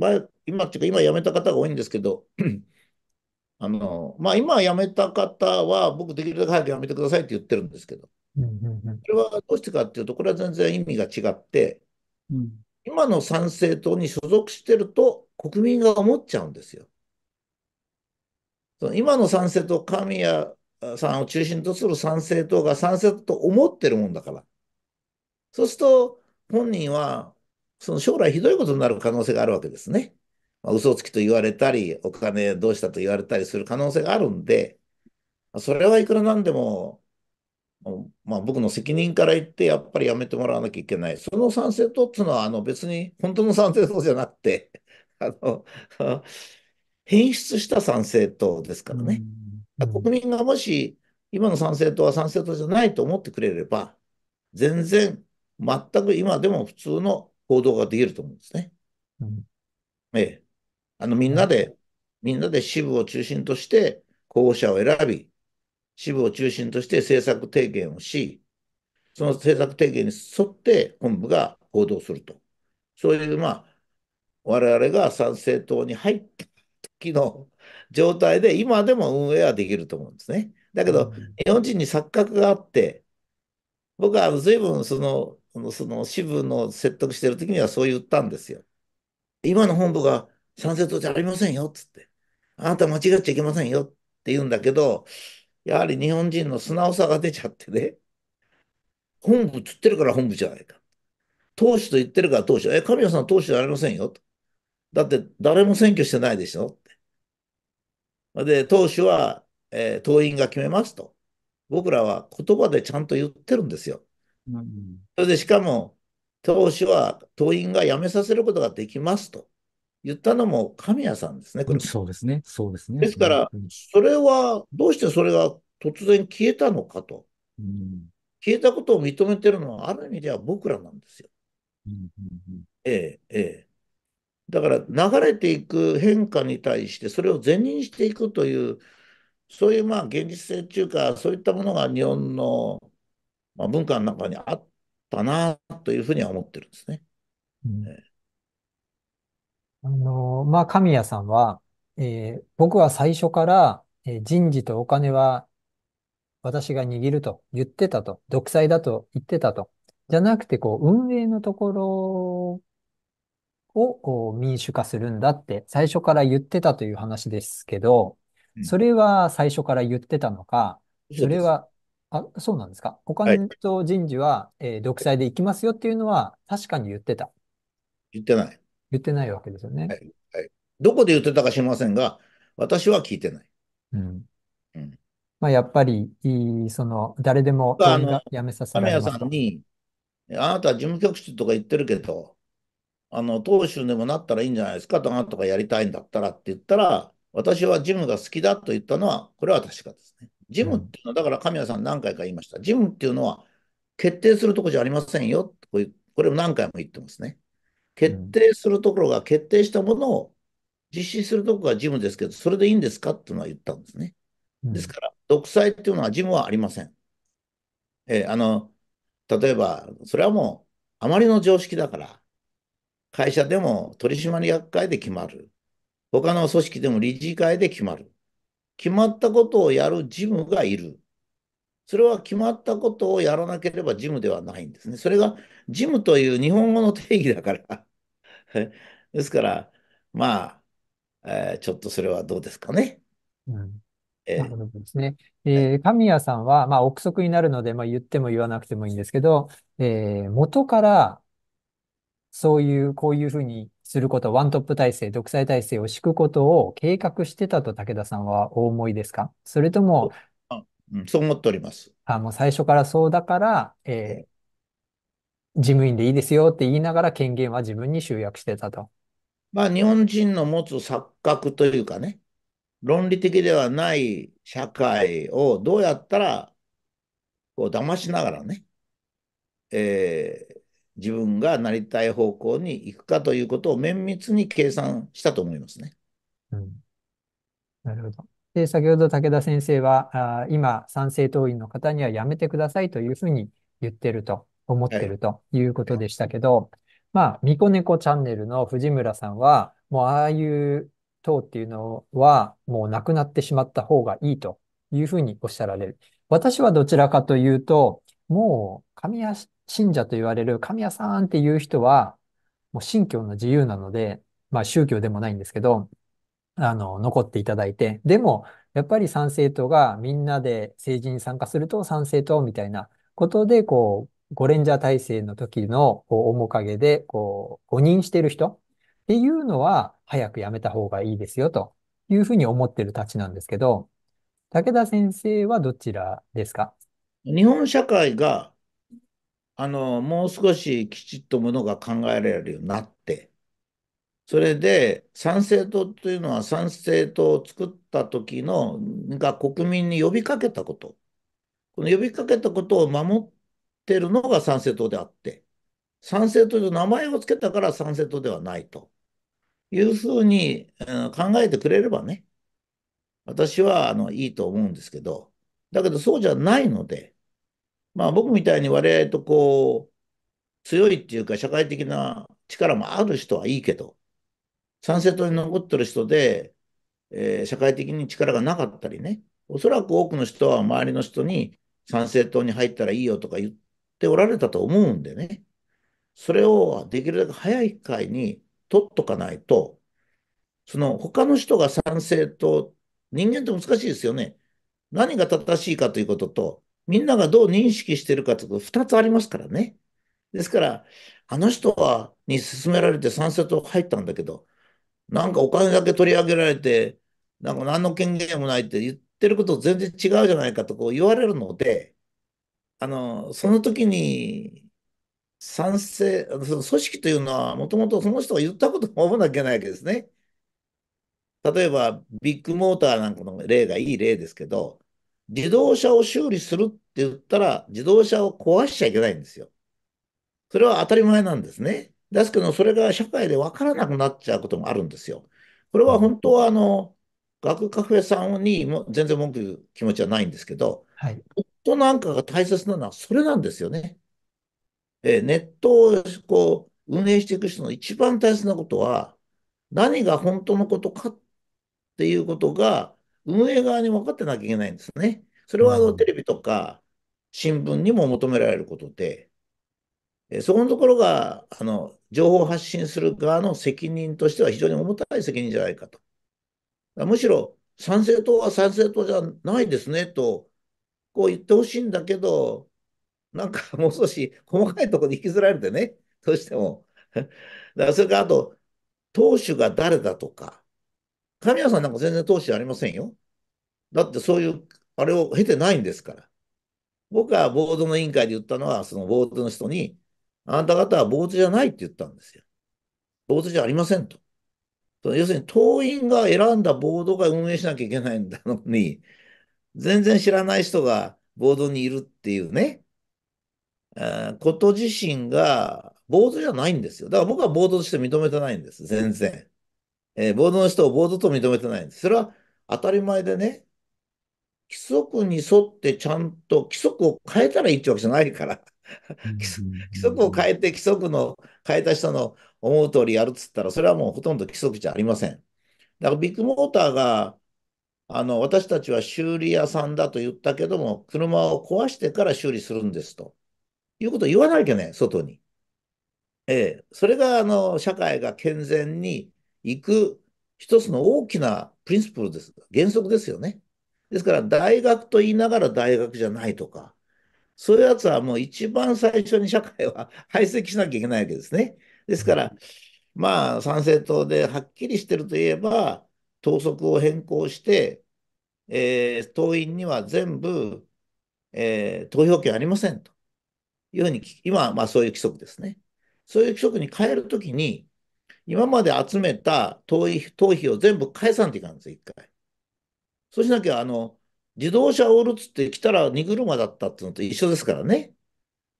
S2: 今っていうか今辞めた方が多いんですけど、あのまあ、今辞めた方は僕できるだけ早く辞めてくださいって言ってるんですけど、
S5: それ
S2: はどうしてかっていうと、これは全然意味が違って、今の参政党に所属してると国民が思っちゃうんですよ。今の参政党、神谷さんを中心とする参政党が賛成党と思ってるもんだから。そうすると、本人は、その将来ひどいことになる可能性があるわけですね。まあ、嘘つきと言われたり、お金どうしたと言われたりする可能性があるんで、それはいくらなんでも、まあ、僕の責任から言って、やっぱりやめてもらわなきゃいけない。その賛成党っていうのは、あの別に本当の賛成党じゃなくて、あの、変質した賛成党ですからね。うん国民がもし、今の参政党は参政党じゃないと思ってくれれば、全然、全く今でも普通の行動ができると思うんですね。うん、ええ。あの、みんなで、みんなで支部を中心として候補者を選び、支部を中心として政策提言をし、その政策提言に沿って本部が行動すると。そういう、まあ、我々が参政党に入った時の状態で、今でも運営はできると思うんですね。だけど、日本人に錯覚があって、僕は随分その、その支部の説得してる時にはそう言ったんですよ。今の本部が賛成党じゃありませんよ、つって。あなた間違っちゃいけませんよって言うんだけど、やはり日本人の素直さが出ちゃってね、本部つってるから本部じゃないか。党首と言ってるから党首。え、神谷さん党首じゃありませんよ。だって誰も選挙してないでしょ。で、党首は、えー、党員が決めますと。僕らは言葉でちゃんと言ってるんですよ。うん、それでしかも、党首は党員が辞めさせることができますと言ったのも神谷さんですね、これ。そ
S3: うですね、そうですね。ですから、
S2: それは、どうしてそれが突然消えたのかと。うん、消えたことを認めてるのは、ある意味では僕らなんですよ。ええ、ええ。だから流れていく変化に対してそれを是認していくというそういうまあ現実性っていうかそういったものが日本の文化の中にあったなというふうには思ってるんですね。
S1: あのまあ神谷さんは、えー、僕は最初から、えー、人事とお金は私が握ると言ってたと独裁だと言ってたとじゃなくてこう運営のところを民主化するんだって最初から言ってたという話ですけど、それは最初から言ってたのか、それは、あ、そうなんですか。お金と人事は、はい、えー、独裁でいきますよっていうのは確かに言ってた。言ってない。言ってない
S2: わけですよね。はい。はい、どこで言ってたか知りませんが、私は聞いてない。うん。うん、
S1: まあ、やっぱり、その、誰でも辞めさせられまた。
S2: に、あなたは事務局長とか言ってるけど、あの、投手でもなったらいいんじゃないですかと、なとかやりたいんだったらって言ったら、私はジムが好きだと言ったのは、これは確かですね。ジムっていうのは、だから神谷さん何回か言いました。ジムっていうのは、決定するとこじゃありませんよ。これも何回も言ってますね。決定するところが決定したものを実施するところがジムですけど、それでいいんですかっていうのは言ったんですね。ですから、独裁っていうのはジムはありません。えー、あの、例えば、それはもう、あまりの常識だから、会社でも取締役会で決まる。他の組織でも理事会で決まる。決まったことをやる事務がいる。それは決まったことをやらなければ事務ではないんですね。それが事務という日本語の定義だから。ですから、まあ、えー、ちょっとそれはどうですかね。う
S1: んなるほどですね。えー、神谷さんは、まあ、憶測になるので、まあ、言っても言わなくてもいいんですけど、えー、元からそういう、こういうふうにすること、ワントップ体制、独裁体制を敷くことを計画してたと武田さんはお思いですかそれとも、うん、そう思っております。あ、もう最初からそうだから、えー、事務員でいいですよって言いながら権限は自分に集約してたと。
S2: まあ、日本人の持つ錯覚というかね、論理的ではない社会をどうやったら、こう騙しながらね、えー、自分がなりたい方向に行くかということを綿密に計算したと思いますね。うん、なるほ
S1: ど。で、先ほど武田先生は、あ今、賛成党員の方にはやめてくださいというふうに言ってると、思ってるということでしたけど、はいまあ、みこねこチャンネルの藤村さんは、もうああいう党っていうのは、もうなくなってしまった方がいいというふうにおっしゃられる。私はどちらかというと、もう、神足信者と言われる神谷さんっていう人は、もう信教の自由なので、まあ宗教でもないんですけど、あの、残っていただいて、でも、やっぱり参政党がみんなで政治に参加すると参政党みたいなことで、こう、ゴレンジャー体制の時の面影で、こう、誤認してる人っていうのは、早くやめた方がいいですよ、というふうに思ってるたちなんですけど、
S2: 武田先生はどちらですか日本社会があの、もう少しきちっとものが考えられるようになって、それで参政党というのは参政党を作った時のが国民に呼びかけたこと、この呼びかけたことを守ってるのが参政党であって、参政党という名前を付けたから参政党ではないというふうに、うん、考えてくれればね、私はあのいいと思うんですけど、だけどそうじゃないので、まあ僕みたいに割とこう、強いっていうか社会的な力もある人はいいけど、参政党に残ってる人で、えー、社会的に力がなかったりね、おそらく多くの人は周りの人に参政党に入ったらいいよとか言っておられたと思うんでね、それをできるだけ早い回に取っとかないと、その他の人が参政党、人間って難しいですよね。何が正しいかということと、みんながどう認識してるかというと2つありますからね。ですから、あの人は、に勧められて賛成と入ったんだけど、なんかお金だけ取り上げられて、なんか何の権限もないって言ってること全然違うじゃないかとこう言われるので、あの、その時に、賛成、その組織というのは、もともとその人が言ったことも思わなきゃいけないわけですね。例えば、ビッグモーターなんかの例がいい例ですけど、自動車を修理するって言ったら、自動車を壊しちゃいけないんですよ。それは当たり前なんですね。ですけど、それが社会で分からなくなっちゃうこともあるんですよ。これは本当は、あの、学カフェさんにも全然文句言う気持ちはないんですけど、はい、夫なんかが大切なのはそれなんですよね。えネットをこう運営していく人の一番大切なことは、何が本当のことかっていうことが運営側に分かってなきゃいけないんですね。それはあのテレビとか新聞にも求められることで、えそこのところがあの情報発信する側の責任としては非常に重たい責任じゃないかと。むしろ賛成党は賛成党じゃないですねとこう言ってほしいんだけど、なんか もう少し細かいところに引きずられてね、どうしても。だからそれからあと、党首が誰だとか、神谷さんなんか全然投資ありませんよ。だってそういう、あれを経てないんですから。僕はボードの委員会で言ったのは、そのボードの人に、あなた方はボードじゃないって言ったんですよ。ボードじゃありませんと。要するに党員が選んだボードが運営しなきゃいけないんだのに、全然知らない人がボードにいるっていうね、こと自身がボードじゃないんですよ。だから僕はボードとして認めてないんです、全然。えー、ボードの人をボードと認めてないんです。それは当たり前でね、規則に沿ってちゃんと規則を変えたらいいってわけじゃないから。規則を変えて規則の変えた人の思う通りやるっつったらそれはもうほとんど規則じゃありません。だからビッグモーターがあの私たちは修理屋さんだと言ったけども車を壊してから修理するんですということを言わないゃね外に。ええ、それがあの社会が健全に行く一つの大きなプリンシプルです。原則ですよね。ですから、大学と言いながら大学じゃないとか、そういうやつはもう一番最初に社会は排斥しなきゃいけないわけですね。ですから、まあ、参政党ではっきりしてるといえば、党則を変更して、えー、党員には全部、えー、投票権ありませんというふうに、今はまあそういう規則ですね。そういう規則に変えるときに、今まで集めた党費を全部返さんといかんです、一回。そうしなきゃ、あの、自動車を売るっつって来たら荷車だったっていうのと一緒ですからね。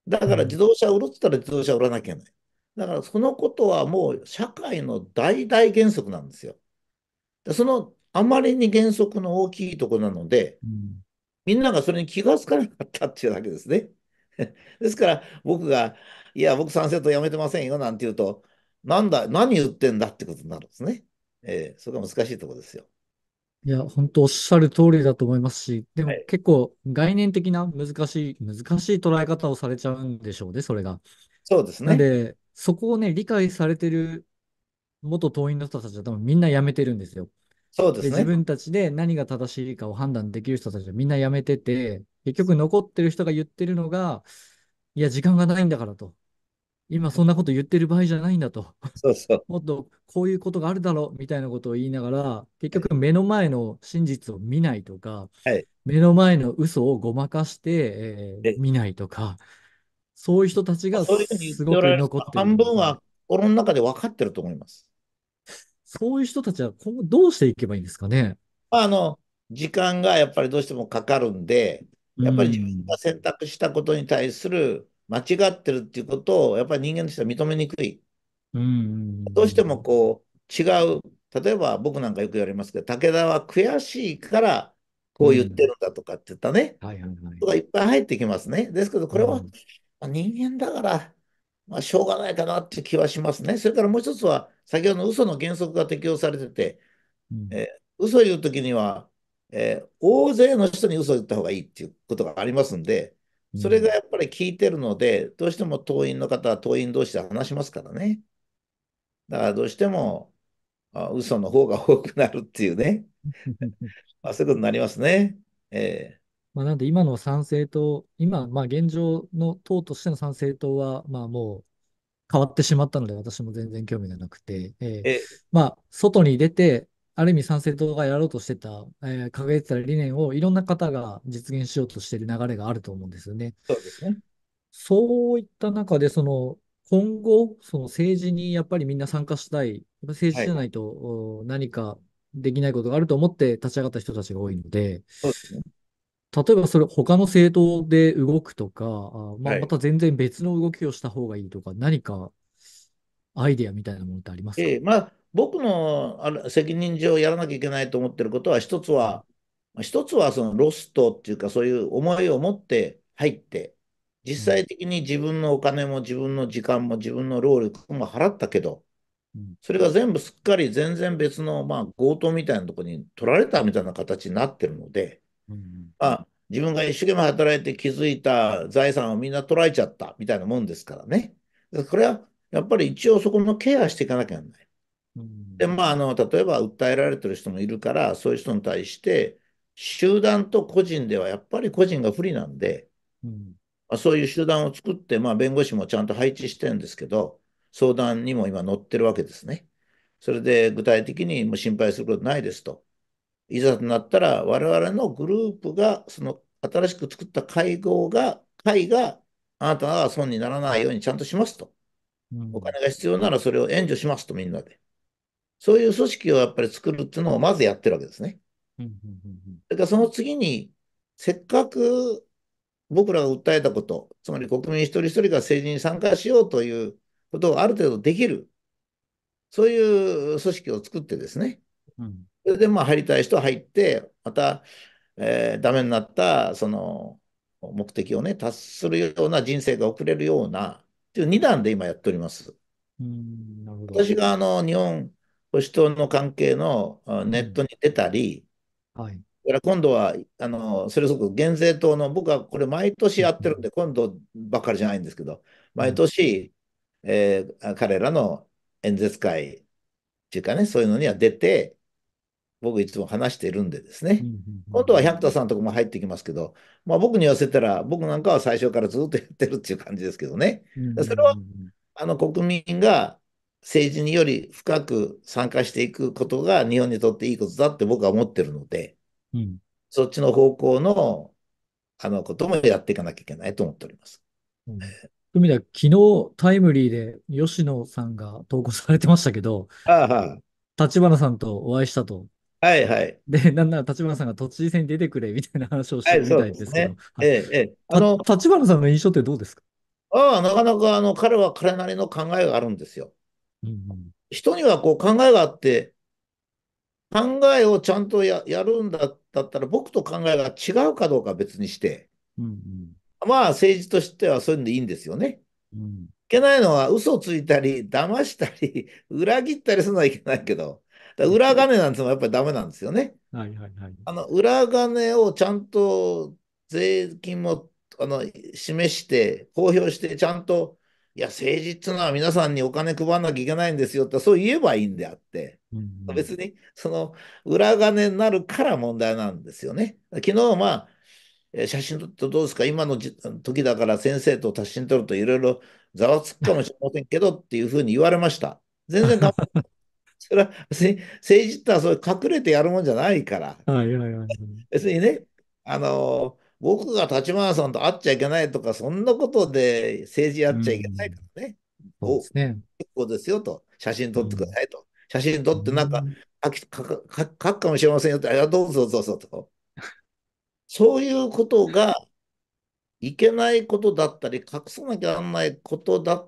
S2: だから自動車を売るっつったら自動車売らなきゃいけない。だからそのことはもう社会の大大原則なんですよ。そのあまりに原則の大きいとこなので、みんながそれに気がつかなかったっていうだけですね。ですから僕が、いや、僕賛成とやめてませんよなんて言うと、なんだ、何言ってんだってことになるんですね。えー、それが難しいところですよ。
S3: いや、本当おっしゃる通りだと思いますし、でも結構概念的な難しい、はい、難しい捉え方をされちゃうんでしょうね、それが。そうですね。で、そこをね、理解されてる元党員の人たちは多分みんな辞めてるんですよ。そうですね。自分たちで何が正しいかを判断できる人たちはみんな辞めてて、結局残ってる人が言ってるのが、いや、時間がないんだからと。今そんなこと言ってる場合じゃないんだと。そうそう。もっとこういうことがあるだろうみたいなことを言いながら、結局目の前の真実を見ないとか、はい、目の前の嘘をごまかして、えー、見ないとか、そういう
S2: 人たちがすごく残ってる。半分は心の中で分かってると思います。そういう人たちは今後どうしていけばいいんですかね。あの時間がやっぱりどうしてもかかるんで、やっぱり自分が選択したことに対する間違ってるっていうことを、やっぱり人間としては認めにくい。うん、どうしてもこう、違う。例えば僕なんかよく言われますけど、武田は悔しいからこう言ってるんだとかって言ったね。うん、はいはいはい。とかいっぱい入ってきますね。ですけど、これは、人間だから、まあ、しょうがないかなって気はしますね。それからもう一つは、先ほどの嘘の原則が適用されてて、うん、え嘘を言う時には、えー、大勢の人に嘘を言った方がいいっていうことがありますんで、それがやっぱり効いてるので、どうしても党員の方は党員同士で話しますからね。だからどうしても、あ嘘の方が多くなるっていうね。まあ、そういうことになりますね。えー
S3: まあ、なんで今の参政党、今、まあ、現状の党としての参政党は、まあ、もう変わってしまったので、私も全然興味がなくて、えー、えまあ、外に出て、ある意味三政党がやろうとしてた、えー、掲げてた理念をいろんな方が実現しようとしている流れがあると思うんですよね。そうですね。そういった中で、その、今後、その政治にやっぱりみんな参加したい、政治じゃないと、何かできないことがあると思って立ち上がった人たちが多いので、そうですね、例えばそれ、他の政党で動くとか、まあ、また全然別の動きをした方がいいとか、はい、何かアイデアみたいなものってありますか、
S2: えー、まあ僕のあ責任上やらなきゃいけないと思ってることは、一つは、一つはそのロストっていうか、そういう思いを持って入って、実際的に自分のお金も自分の時間も自分の労力も払ったけど、それが全部すっかり全然別の、まあ、強盗みたいなところに取られたみたいな形になってるので、まあ、自分が一生懸命働いて気づいた財産をみんな取られちゃったみたいなもんですからね。これはやっぱり一応そこのケアしていかなきゃならない。で、まあ、あの、例えば訴えられてる人もいるから、そういう人に対して、集団と個人ではやっぱり個人が不利なんで、うんまあ、そういう集団を作って、まあ、弁護士もちゃんと配置してるんですけど、相談にも今載ってるわけですね。それで具体的にもう心配することないですと。いざとなったら、我々のグループが、その新しく作った会合が、会があなたが損にならないようにちゃんとしますと。
S5: お金が必要ならそ
S2: れを援助しますと、みんなで。そういう組織をやっぱり作るっていうのをまずやってるわけですね。だからその次に、せっかく僕らが訴えたこと、つまり国民一人一人が政治に参加しようということをある程度できる、そういう組織を作ってですね、うん、それでまあ入りたい人は入って、また、えー、ダメになったその目的をね、達するような人生が送れるような、っていう2段で今やっております。うん、私があの日本保守党の関係のネットに出たり、はい、今度はあのそれこそ減税党の僕はこれ毎年やってるんで、今度ばっかりじゃないんですけど、毎年、えー、彼らの演説会っていうかね、そういうのには出て、僕いつも話しているんでですね、今度は百田さんとかも入ってきますけど、まあ、僕に寄せたら、僕なんかは最初からずっとやってるっていう感じですけどね、それはあの国民が政治により深く参加していくことが日本にとっていいことだって僕は思ってるので、うん、そっちの方向のあのこともやっていかなきゃいけないと思っております。う
S3: ん海田、昨日タイムリーで吉野さんが投稿されてましたけど、立花さんとお会いしたと。はいはい。で、なんなら立花さんが都知事選に出てくれみた
S2: いな話をしてるみたいですけど、ねあ
S3: の立花さんの印象ってどうですか
S2: ああ、なかなかあの彼は彼なりの考えがあるんですよ。人にはこう考えがあって、考えをちゃんとやるんだったら、僕と考えが違うかどうか別にして、うんうん、まあ政治としてはそういうのでいいんですよね。うん、いけないのは、嘘ついたり、騙したり、裏切ったりするのはいけないけど、裏金なんてのはやっぱりダメなんですよね。裏金をちゃんと税金もあの示して、公表して、ちゃんといや、政治っていうのは皆さんにお金配らなきゃいけないんですよって、そう言えばいいんであって、うんうん、別にその裏金になるから問題なんですよね。昨日、まあ、写真撮ってどうですか、今の時だから先生と写真撮るといろいろざわつくかもしれませんけどっていうふうに言われました。全然 それは政治ってはそれ隠れてやるもんじゃないから。
S5: はいはいはい、
S2: 別にね、あの僕が立花さんと会っちゃいけないとか、そんなことで政治やっちゃいけないからね。うん、そうですね。結構ですよと、写真撮ってくださいと。うん、写真撮ってなんか、書くかもしれませんよって、あどうぞどうぞと。そういうことがいけないことだったり、隠さなきゃならないことだ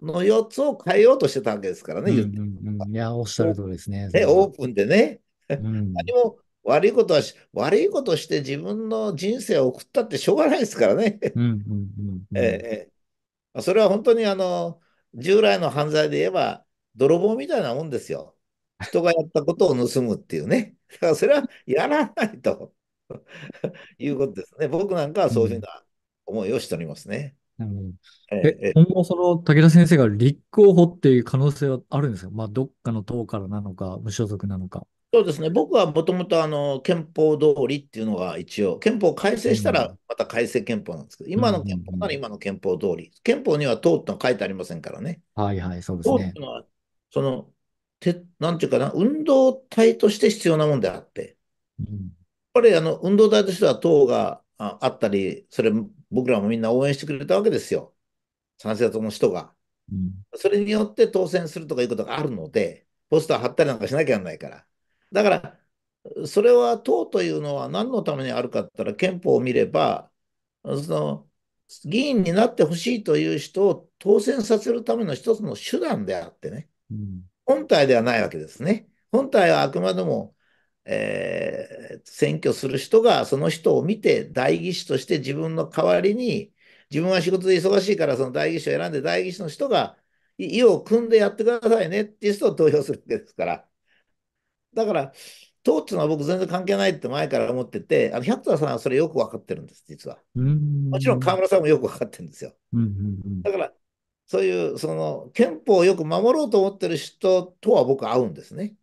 S2: の4つを変えようとしてたわけですからね、う
S3: んうんうん、いや、おっしゃる通
S2: りですね。ね、オープンでね、うん、何も悪いことは悪いことして自分の人生を送ったってしょうがないですからね。それは本当にあの従来の犯罪で言えば泥棒みたいなもんですよ。人がやったことを盗むっていうね。だからそれはやらないと いうことですね。僕なんかはそういうふうな思いをしておりますね。
S3: なるほど。え、今後その武田先生が立候補っていう可能性はあるんですかまあ、どっかの党からなのか、無所属なのか。
S2: そうですね、僕はもともと憲法通りっていうのが一応、憲法改正したらまた改正憲法なんですけど、今の憲法なら今の憲法通り、憲法には党ってのは書いてありませんからね。はいはい、そうですね。党ってのは、そのて、なんていうかな、運動体として必要なもんであって、うん、やっぱりあの運動体としては党がああったり、それ僕らもみんな応援してくれたわけですよ、賛成党の人が。うん、それによって当選するとかいうことがあるので、ポスター貼ったりなんかしなきゃいけないから。だから、それは党というのは何のためにあるかって言ったら、憲法を見れば、その議員になってほしいという人を当選させるための一つの手段であって
S5: ね、うん、
S2: 本体ではないわけですね。本体はあくまでも、えー、選挙する人がその人を見て代議士として自分の代わりに、自分は仕事で忙しいからその代議士を選んで代議士の人が意を組んでやってくださいねっていう人を投票するわけですから。だから、党っていうのは僕全然関係ないって前から思ってて、あの百田さんはそれよく分かってるんです、実は。
S5: も
S2: ちろん河村さんもよく分かってるんですよ。だから、そういうその憲法をよく守ろうと思ってる人とは僕は合うんですね。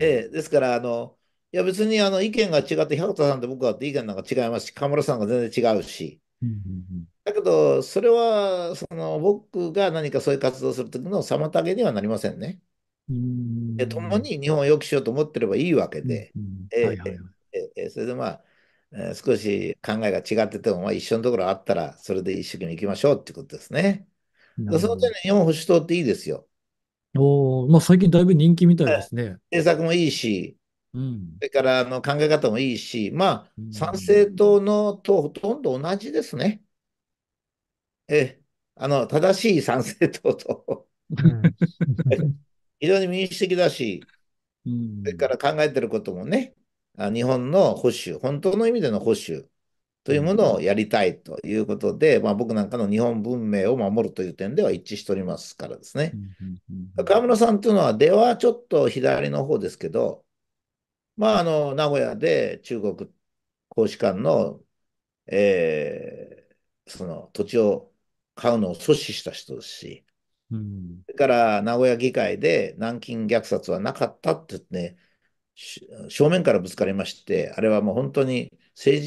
S2: ええ、ですからあの、いや別にあの意見が違って、百田さんと僕はって意見なんか違いますし、河村さんが全然違うし。だけど、それはその僕が何かそういう活動するときの妨げにはなりませんね。うんで、共に日本を良くしようと思ってればいいわけで、それでまあ、えー、少し考えが違ってても、まあ、一緒のところあったら、それで一生懸命行きましょうってことですね。その点、日本保守党っていいですよ。おまあ、最近だいぶ人気みたいですね。政策もいいし、うん、それからあの考え方もいいし、まあ、参政党のとほとんど同じですね。えあの正しい参政党と。うん 非常に民主的だし、それから考えてることもね、日本の保守、本当の意味での保守というものをやりたいということで、まあ、僕なんかの日本文明を守るという点では一致しておりますからですね。河、村さんというのは出はちょっと左の方ですけど、まあ、あの名古屋で中国公使館の,、えー、その土地を買うのを阻止した人ですし、うん、それから名古屋議会で南京虐殺はなかったってね、正面からぶつかりまして、あれはもう本当に政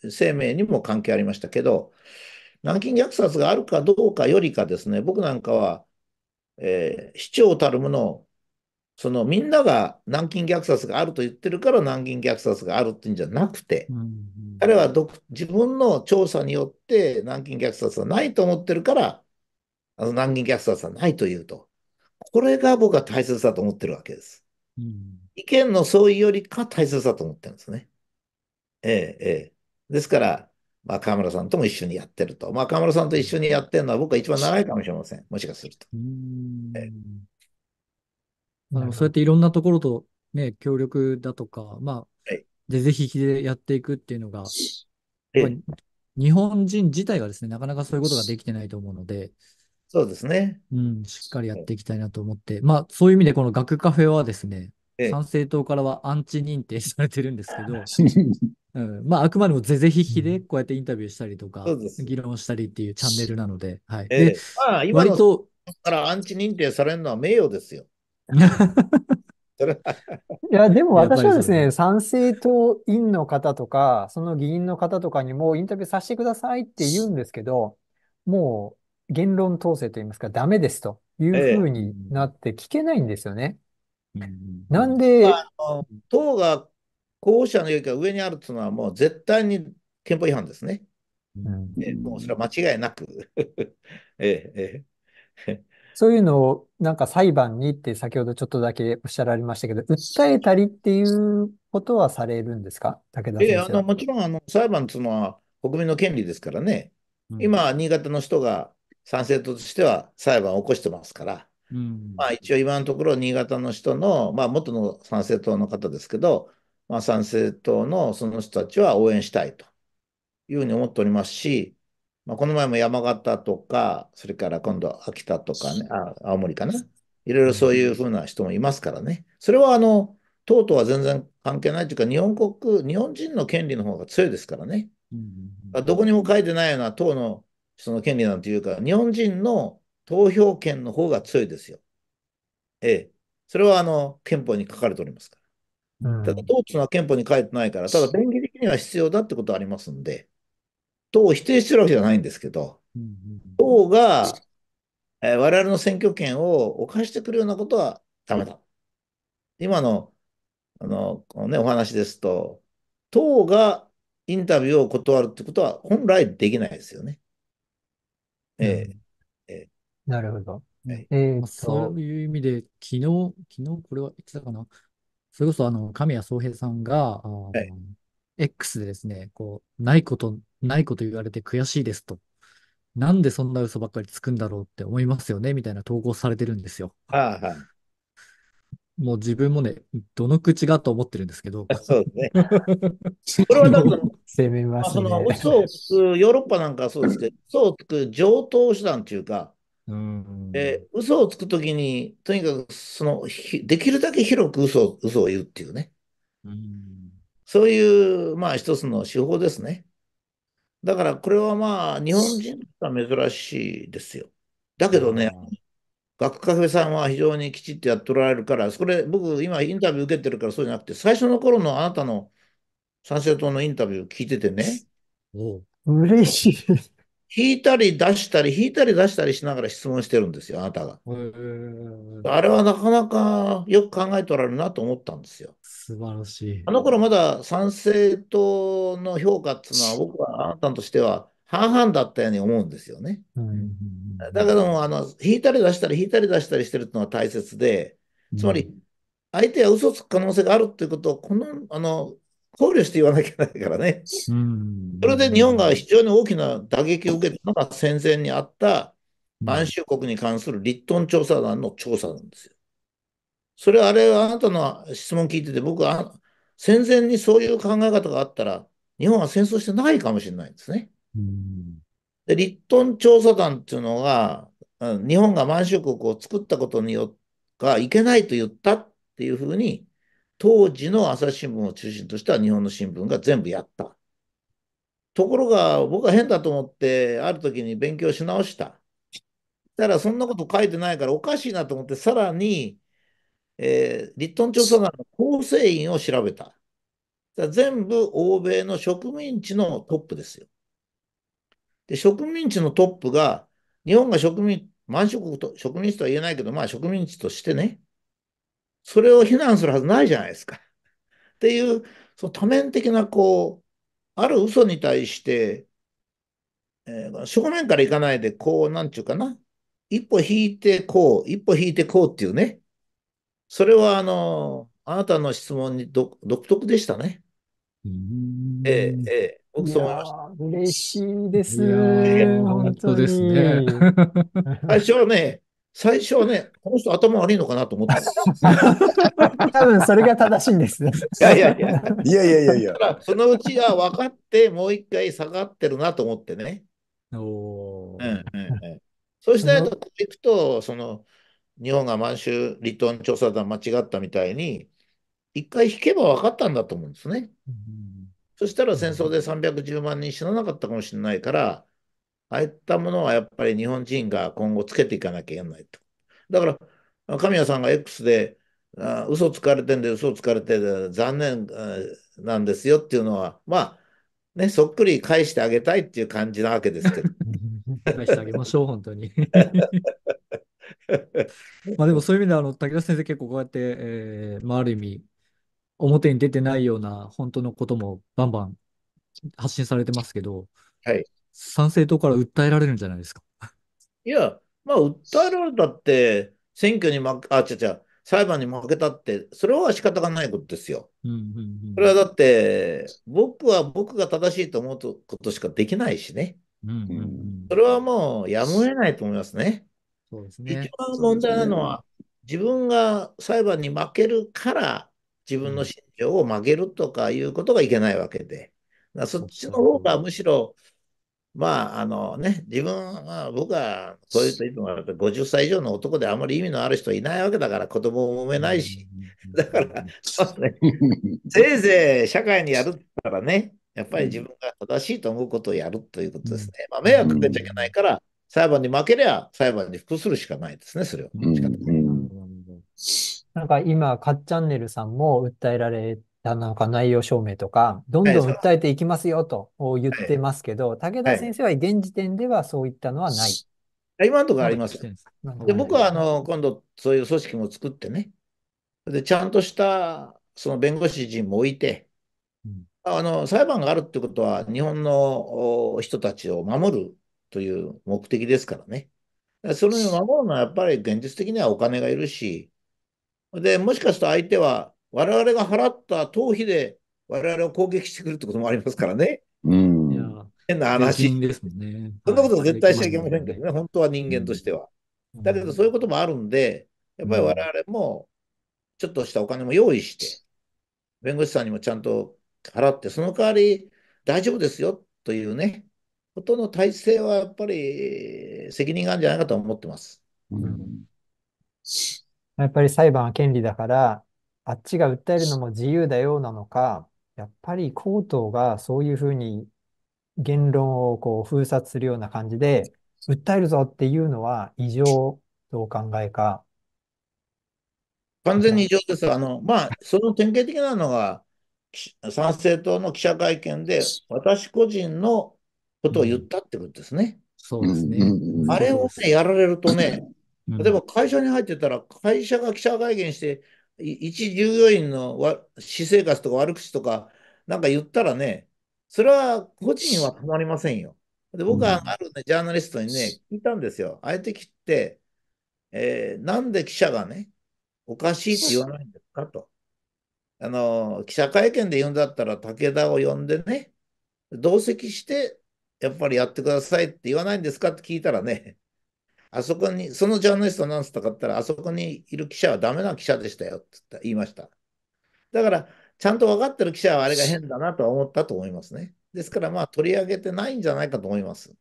S2: 治生命にも関係ありましたけど、南京虐殺があるかどうかよりかですね、僕なんかは、えー、市長たるものそのみんなが南京虐殺があると言ってるから南京虐殺があるっていうんじゃなくて、うん、彼は自分の調査によって南京虐殺はないと思ってるからあの難民虐殺はないというと。これが僕は大切だと思ってるわけです。うん、意見の相違よりか大切だと思ってるんですね。ええ、ええ。ですから、まあ、河村さんとも一緒にやってると。まあ、河村さんと一緒にやってるのは僕は一番長いかもしれません。もしかすると。
S3: そうやっていろんなところと、ね、協力だとか、まあ、はい、でぜひでやっていくっていうのが、ええ、日本人自体がですね、なかなかそういうことができてないと思うので、そうですね。うん、しっかりやっていきたいなと思って、まあ、そういう意味で、この学カフェはですね、参政党からはアンチ認定されてるんですけど、うん、まあ、あくまでもぜぜひひで、こうやってインタビューしたりとか、議論したりっていうチャンネルなので、はい。
S1: えー、まあ、今割と。
S2: からアンチ認定されるのは名誉ですよ。い
S1: や、でも私はですね、参政党員の方とか、その議員の方とかにもインタビューさせてくださいって言うんですけど、もう言論統制といいますか、ダメですというふうになって聞けないんですよね。
S2: ええ、なんで、まあ、党が候補者の勇気が上にあるというのは、もう絶対に憲法違反ですね。うん、もうそれは間違いなく ええ。
S1: そういうのをなんか裁判にって先ほどちょっとだけおっしゃられましたけど、訴えたりっていうことはされるんですか武田先生ええ、あの
S2: もちろんあの裁判というのは国民の権利ですからね。今、新潟の人が参政党としては裁判を起こしてますから、うん、まあ、一応今のところ新潟の人の、まあ、元の参政党の方ですけど、まあ、参政党のその人たちは応援したいというふうに思っておりますし、まあ、この前も山形とか、それから今度は秋田とかね、あ青森かな、いろいろそういうふうな人もいますからね、それはあの党とは全然関係ないというか、日本国、日本人の権利の方が強いですからね。うん、どこにも書いてないような党のその権利なんていうか、日本人の投票権の方が強いですよ。ええ。それはあの憲法に書かれておりますから。うん、ただ、党というのは憲法に書いてないから、ただ、便宜的には必要だってことはありますんで、党を否定してるわけじゃないんですけど、党が、えー、我々の選挙権を侵してくるようなことはダメだ。今のあの、ね、お話ですと、党がインタビューを断るってことは本来できないですよね。ええ、え
S1: なるほど。え、えーそ
S3: ういう意味で、昨日、昨日これは言ってたかな。それこそ、あの、神谷宗平さんが、あ
S1: はい、X でです
S3: ね、こう、ないこと、ないこと言われて悔しいですと。なんでそんな嘘ばっかりつくんだろうって思いますよね、みたいな投稿されてるんですよ。
S5: はあ、はあ、
S3: もう自分もね、どの口がと思ってるんですけど。そうですね。これは多分、
S1: 攻めます、ね、まあ、その
S2: 嘘をつく、ヨーロッパなんかそうですけど、嘘をつく上等手段というか、うんえー、嘘をつくときに、とにかくそのできるだけ広く嘘嘘を言うっていうね。うんそういう、まあ、一つの手法ですね。だから、これはまあ、日本人とは珍しいですよ。だけどね、学カフェさんは非常にきちっとやっておられるから、それ、僕、今、インタビュー受けてるから、そうじゃなくて、最初の頃のあなたの参政党のインタビュー聞いててね。
S1: 嬉しい。
S2: 引いたり出したり、引いたり出したりしながら質問してるんですよ、あなたが。あれはなかなかよく考えておられるなと思ったんですよ。素晴らしい。あの頃まだ参政党の評価っていうのは、僕はあなたとしては、半々だったように思うんですよね。だけども、あの、引いたり出したり、引いたり出したりしてるっていうのは大切で、つまり、相手は嘘つく可能性があるっていうことを、この、あの、考慮して言わなきゃいけないからね。それで日本が非常に大きな打撃を受けたのが戦前にあった満州国に関する立ン調査団の調査なんですよ。それあれあなたの質問聞いてて、僕は戦前にそういう考え方があったら、日本は戦争してないかもしれないんですね。で、リットン調査団っていうのが、日本が満州国を作ったことによっていけないと言ったっていうふうに、当時の朝日新聞を中心とした日本の新聞が全部やった。ところが、僕は変だと思って、ある時に勉強し直した。したら、そんなこと書いてないからおかしいなと思って、さらに、えー、リットン調査団の構成員を調べた。全部欧米の植民地のトップですよ。で、植民地のトップが、日本が植民、満州国と植民地とは言えないけど、まあ植民地としてね、それを非難するはずないじゃないですか。っていう、その多面的な、こう、ある嘘に対して、えー、正面からいかないで、こう、なんちゅうかな、一歩引いてこう、一歩引いてこうっていうね、それは、あの、あなたの質問に独特でしたね。うんええ、ええ。僕そう思いました。
S1: 嬉しいで
S2: す。本当ですね。最初はね、最初はね、この人頭悪いのかなと思った。
S1: 多分それが正しいんですいやいやいやいや。
S2: そのうちは分かって、もう一回下がってるなと思ってね。おうんうんうん、そうしないと、いくと、その、日本が満州離島調査団間違ったみたいに、一回引けば分かったんだと思うんですね。そしたら戦争で310万人死ななかったかもしれないから、ああいったものはやっぱり日本人が今後つけていかなきゃいけないと。だから、神谷さんが X で、あ嘘つかれてんで嘘つかれて残念なんですよっていうのは、まあ、ね、そっくり返してあげたいっていう感じなわけですけど。
S3: 返してあげましょう、本当に。まあでもそういう意味であの、武田先生結構こうやって、えーまあ、ある意味、表に出てないような本当のこともバンバン発信されてますけど、はい。参政党から訴えられるんじゃないですか。
S2: いや、まあ、訴えられたって、選挙に負け、あ、違う違う、裁判に負けたって、それは仕方がないことですよ。
S5: うんうんうん、そ
S2: れはだって、僕は僕が正しいと思うことしかできないしね。うんうんそれはもうやむを得ないと思いますね。
S5: そうですね一番問題なのは、
S2: ね、自分が裁判に負けるから、自分の心情を曲げるとかいうことがいけないわけで、そっちの方がむしろ、まああのね、自分は、僕はそういうといつも50歳以上の男であまり意味のある人いないわけだから子供も産めないし、だから、ね、せいぜい社会にやるからね、やっぱり自分が正しいと思うことをやるということですね。まあ、迷惑かけちゃいけないから、裁判に負けりゃ裁判に服するしかないですね、それは。うんう
S1: んなんか今、かっチャンネルさんも訴えられたなんか内容証明とか、どんどん訴えていきます
S2: よと言ってますけど、武田先
S1: 生は現時点ではそういったのはない。
S2: 今のところあります。で僕はあの今度そういう組織も作ってね、でちゃんとしたその弁護士陣も置いて、うん、あの裁判があるってことは日本の人たちを守るという目的ですからね。それを守るのはやっぱり現実的にはお金がいるし、で、もしかすると相手は、我々が払った頭皮で我々を攻撃してくるってこともありますからね。
S5: うん。
S2: 変な話。ですね。そんなこと絶対しちゃいけませんけどね、はい、本当は人間としては。うん、だけど、そういうこともあるんで、やっぱり我々も、ちょっとしたお金も用意して、弁護士さんにもちゃんと払って、その代わり、大丈夫ですよというね、ことの体制はやっぱり責任があるんじゃないかと思ってます。
S1: うんやっぱり裁判は権利だから、あっちが訴えるのも自由だようなのか、やっぱりコーがそういうふうに言論をこう封殺するような感じで、訴えるぞっていう
S2: のは異常とお考えか。完全に異常です。あの、まあ、その典型的なのが、参政党の記者会見で、私個人のことを言ったってことですね。そうですね。あれをね、やられるとね、例えば会社に入ってたら、会社が記者会見して、一従業員の私生活とか悪口とか、なんか言ったらね、それは個人はたまりませんよ。で僕はある、ね、ジャーナリストにね、聞いたんですよ。あえて切って、えー、なんで記者がね、おかしいって言わないんですかと。あの、記者会見で言うんだったら、武田を呼んでね、同席して、やっぱりやってくださいって言わないんですかって聞いたらね、あそこに、そのジャーナリストなんつったかったら、あそこにいる記者はダメな記者でしたよって言いました。だから、ちゃんと分かってる記者はあれが変だなとは思ったと思いますね。ですから、まあ、取り上げてないんじゃないかと思います。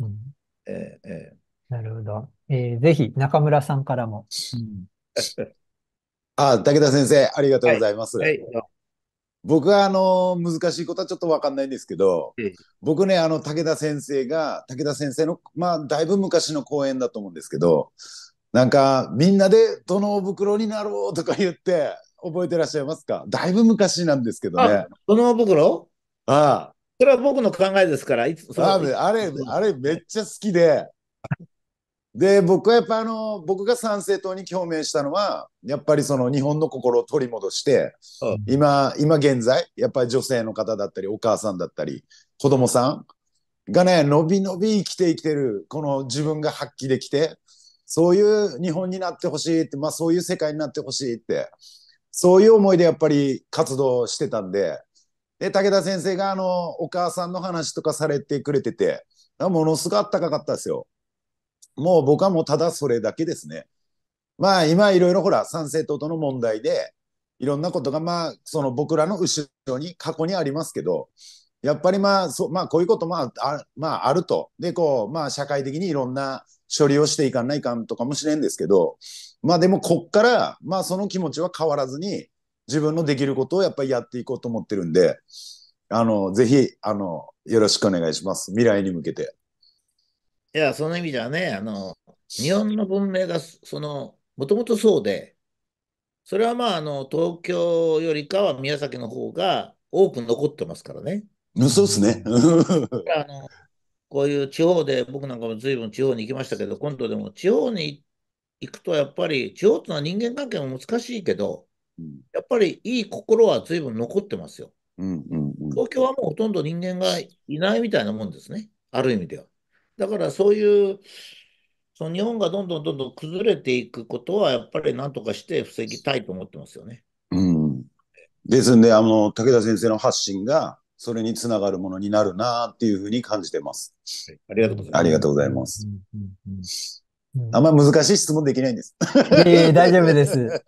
S2: うん、えー、え
S1: ー、なるほど。えー、ぜひ、中村さんからも。うん、
S2: あ、武田先
S4: 生、ありがとうございます。はいはい僕はあの難しいことはちょっと分かんないんですけど、うん、僕ねあの武田先生が武田先生のまあだいぶ昔の講演だと思うんですけどなんかみんなで「どのお袋になろう」とか言って覚えてらっしゃいますかだいぶ昔なんですけどね。どのお袋ああ。それは僕の考えですから、いつああれ、あれめっちゃ好きで、で、僕はやっぱあの、僕が参政党に共鳴したのは、やっぱりその日本の心を取り戻して、うん、今、今現在、やっぱり女性の方だったり、お母さんだったり、子供さんがね、のびのび生きて生きてる、この自分が発揮できて、そういう日本になってほしいって、まあそういう世界になってほしいって、そういう思いでやっぱり活動してたんで、で、武田先生があの、お母さんの話とかされてくれてて、ものすごくあったかかったですよ。もう僕はもうただそれだけですね。まあ今いろいろほら参政党との問題でいろんなことがまあその僕らの後ろに過去にありますけどやっぱりまあそ、まあ、こういうこともああ,、まあ、あるとでこう、まあ、社会的にいろんな処理をしていかないかんとかもしれんですけどまあでもこっから、まあ、その気持ちは変わらずに自分のできることをやっぱりやっていこうと思ってるんであのぜひあのよろしくお願いします未来に向けて。
S2: いや、その意味ではね、あの、日本の文明が、その、もともとそうで、それはまあ、あの、東京よりかは宮崎の方が多く残ってますからね。そうっすね。あのこういう地方で、僕なんかも随分地方に行きましたけど、今度でも地方に行くとやっぱり、地方っていうのは人間関係も難しいけど、やっぱりいい心は随分残ってますよ。うん東京はもうほとんど人間がいないみたいなもんですね、ある意味では。だからそういう、その日本がどんどんどんどん崩れていくことは、やっぱりなんとかして防ぎたいと思ってますよね。
S4: うん、ですんで、あの、武田先生の発信が、それにつながるものになるなっていうふうに感じてます。はい、ありがとうございます。ありがとうございます。うんうん、あんま難しい質問できないんです。ええ大丈夫です。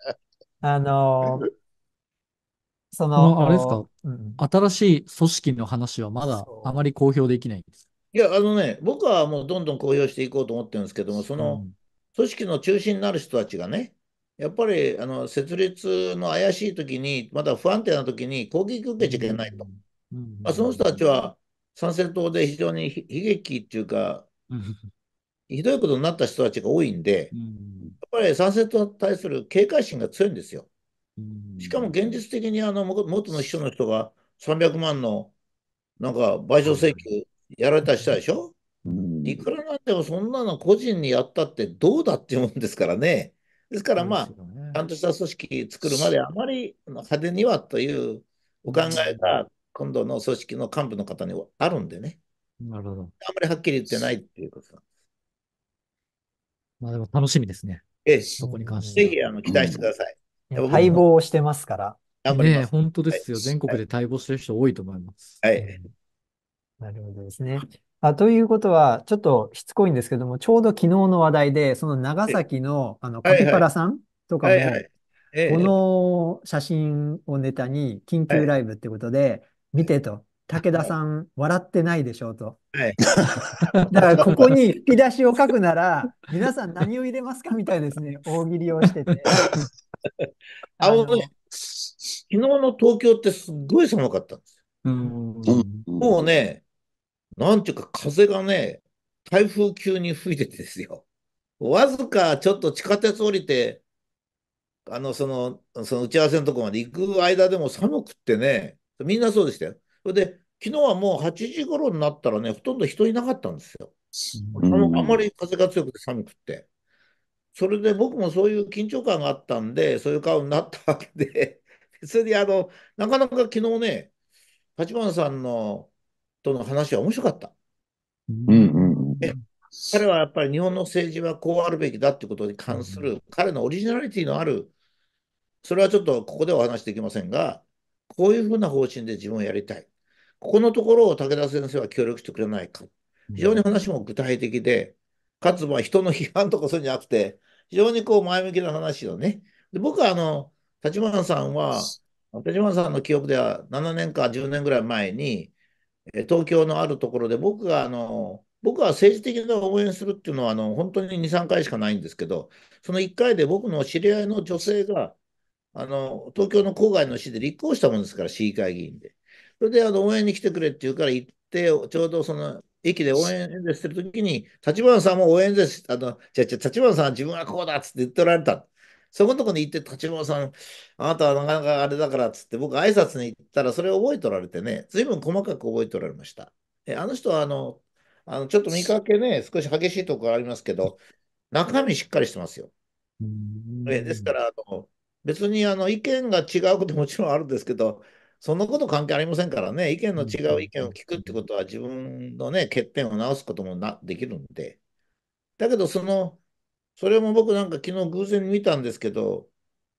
S4: あの
S2: ー、その、あれですか、
S3: 新しい組織の話はまだあまり公表できないんです
S2: いや、あのね、僕はもうどんどん公表していこうと思ってるんですけども、その組織の中心になる人たちがね、やっぱりあの設立の怪しい時に、まだ不安定な時に攻撃受けちゃいけないと。まあ、その人たちは参政党で非常に悲劇っていうか、ひどいことになった人たちが多いんで、やっぱり参政党に対する警戒心が強いんですよ。しかも現実的にあの元の秘書の人が300万のなんか賠償請求やられたしたでしょ、うん、いくらなんでもそんなの個人にやったってどうだっていうもんですからね。ですからまあ、ね、ちゃんとした組織作るまであま
S1: り
S5: 派
S2: 手にはというお考えが今度の組織の幹部の方にはあるんでね。なるほど。あんまりはっきり言ってないっていうことなんです。
S3: まあでも楽しみですね。
S2: ええ。そこに関して。ぜひあの期待してください。うん、待
S1: 望してますから。頑張ま本当ですよ、はい。全国で
S3: 待望してる人多いと思います。はい。はい
S1: なるほどですね。あ、ということは、ちょっとしつこいんですけども、ちょうど昨日の話題で、その長崎のあのカピパラさんとかも、はいはい。この写真をネタに緊急ライブってことで、見てと、武田さん笑ってないでしょうと。はい。だからここに引き出しを書くなら、皆さん何を入れますかみたいですね、大喜利をし
S2: てて。あのの、昨日の東京ってすっごい寒かったんですよ。うん。もうね、なんていうか風がね、台風級に吹いててですよ。わずかちょっと地下鉄降りて、あの、その、その打ち合わせのとこまで行く間でも寒くってね、みんなそうでしたよ。それで、昨日はもう8時頃になったらね、ほとんど人いなかったんですよ。あん、あまり風が強くて寒くって。それで僕もそういう緊張感があったんで、そういう顔になったわけで、それであの、なかなか昨日ね、八花さんのとの話は面白かった。うんうん彼はやっぱり日本の政治はこうあるべきだということに関する、彼のオリジナリティのある、それはちょっとここではお話できませんが、こういうふうな方針で自分をやりたい。ここのところを武田先生は協力してくれないか。非常に話も具体的で、かつま人の批判とかそういうんじゃなくて、非常にこう前向きな話をね。で僕はあの、立花さんは、立花さんの記憶では7年か10年ぐらい前に、東京のあるところで僕があの僕は政治的な応援するっていうのはあの本当に2、3回しかないんですけど、その1回で僕の知り合いの女性があの東京の郊外の市で立候補したもんですから、市議会議員で。それであの応援に来てくれって言うから行って、ちょうどその駅で応援演説してるきに、立花さんも応援演説あの、じゃじゃ立花さん自分はこうだっつって言っておられた。そこのとこに行って、立花さん、あなたはなかなかあれだからっつって、僕挨拶に行ったら、それを覚えとられてね、随分細かく覚えておられました。えあの人はあの、あのちょっと見かけね、少し激しいところありますけど、中身しっかりしてますよ。えですからあの、別にあの意見が違うこともちろんあるんですけど、そんなこと関係ありませんからね、意見の違う意見を聞くってことは、自分のね、欠点を直すこともなできるんで。だけど、その、それも僕なんか昨日偶然見たんですけど、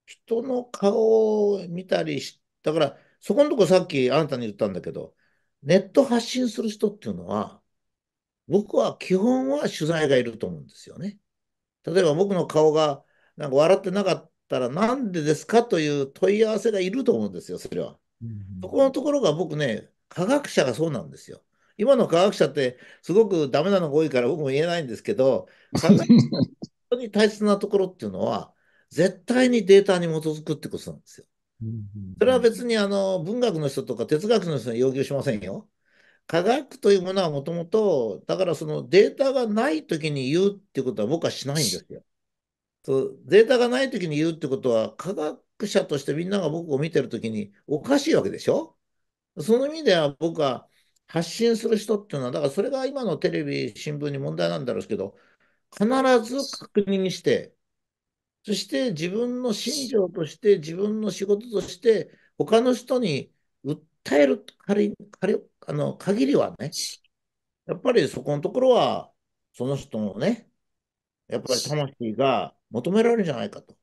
S2: 人の顔を見たりし、だから、そこのとこさっきあなたに言ったんだけど、ネット発信する人っていうのは、僕は基本は取材がいると思うんですよね。例えば僕の顔がなんか笑ってなかったらなんでですかという問い合わせがいると思うんですよ、それは。そこのところが僕ね、科学者がそうなんですよ。今の科学者ってすごくダメなのが多いから僕も言えないんですけど、当に大切なところっていうのは、絶対にデータに基づくってことなんですよ。それは別にあの文学の人とか哲学の人に要求しませんよ。科学というものはもともと、だからそのデータがないときに言うってことは僕はしないんですよ。そうデータがないときに言うってことは、科学者としてみんなが僕を見てるときにおかしいわけでしょその意味では僕は発信する人っていうのは、だからそれが今のテレビ、新聞に問題なんだろうけど、必ず確認して、そして自分の信条として、自分の仕事として、他の人に訴える仮仮あの限りはね、やっぱりそこのところは、その人のね、やっぱり魂が求められるんじゃないかと、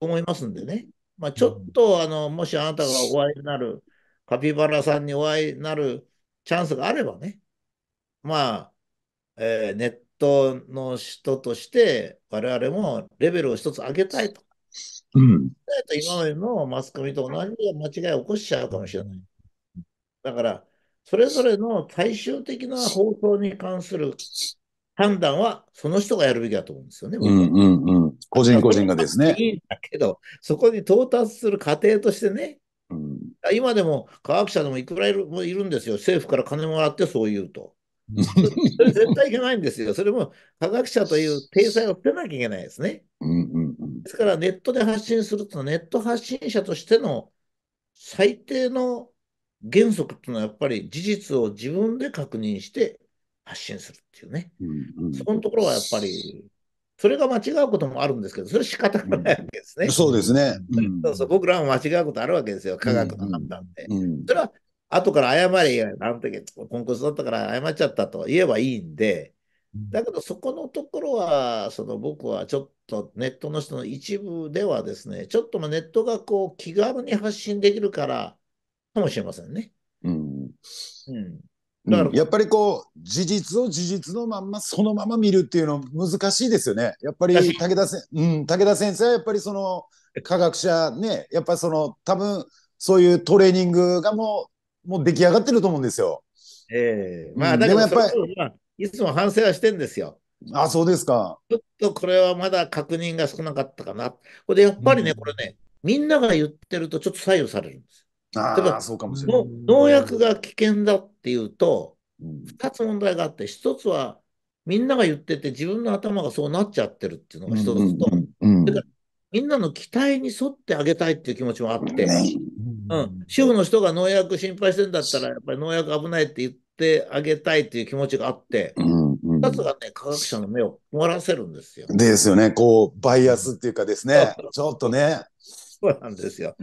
S2: 思いますんでね。まあ、ちょっとあの、もしあなたがお会いになる、カピバラさんにお会いになるチャンスがあればね、まあ、えー、ネッの人として、我々もレベルを一つ上げたいと。うん、今までのマスコミと同じ間違いを起こしちゃうかもしれない。だから、それぞれの最終的な放送に関する判断は、その人がやるべきだと思うんですよね。うんうん
S4: うん。個人個人がで
S2: すね。いいんだけど、そこに到達する過程としてね、うん、今でも科学者でもいくらいるいるんですよ。政府から金もらってそう言うと。それ絶対いけないんですよ。それも科学者という体裁を捨てなきゃいけないですね。ですからネットで発信するとネット発信者としての最低の原則っていうのはやっぱり事実を自分で確認して発信するっていうね。そこのところはやっぱりそれが間違うこともあるんですけど、それ仕方がないわけですね。うん、そうですね、うん、そうそう。僕らも間違うことあるわけですよ、科学の判断で。それは後から謝れあの時、コンクースだったから謝っちゃったと言えばいいんで、だけどそこのところは、その僕はちょっとネットの人の一部ではですね、ちょっとネットがこう気軽に発信できるからかもしれませんね。うん。うん。
S4: だから、うん、やっぱりこう、事実を事実のまんま、そのまま見るっていうの難しいですよね。やっぱり武田せ、うん、武田先生はやっぱりその科学者ね、やっぱりその多分、そういうトレーニングがもうもう出来上がってると思うんですよ。
S2: ええー、まあ、だけど、やっいつも反省はしてんですよ。あ、そうですか。ちょっとこれはまだ確認が少なかったかな。これでやっぱりね、うん、これね、みんなが言ってるとちょっと左右されるんです。ああ、そうかもしれない。農薬が危険だっていうと、2つ問題があって、1つはみんなが言ってて自分の頭がそうなっちゃってるっていうのが1つと、うんみんなの期待に沿ってあげたいっていう気持ちもあって、うん、主婦の人が農薬心配してんだったら、やっぱり農薬危ないって言ってあげたいっていう気持ちがあって、うんうん、2つがね、科学者の目を困らせるんですよ。
S4: ですよね、こう、バイ
S2: アスっていうかですね、ちょっとね。そうなんですよ。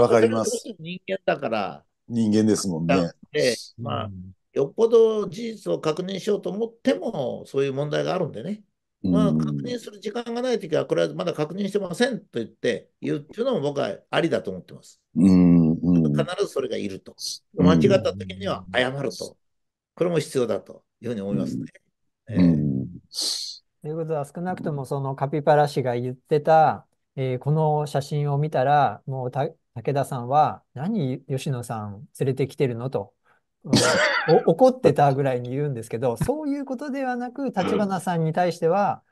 S2: わ、かります。人間だから。
S4: 人間ですもんね。
S2: で、まあ、よっぽど事実を確認しようと思っても、そういう問題があるんでね。まあ、確認する時間がないときは、これはまだ確認してませんと言って言うっていうのも僕はありだと思ってます。うん必ずそれがいると。間違った時には謝ると。これも必要だというふうに思いますね。えー、
S1: ということは少なくともそのカピバラ氏が言ってた、えー、この写真を見たらもう武田さんは何吉野さん連れてきてるのと 怒ってたぐらいに言うんですけどそういうことではなく立花さんに対しては、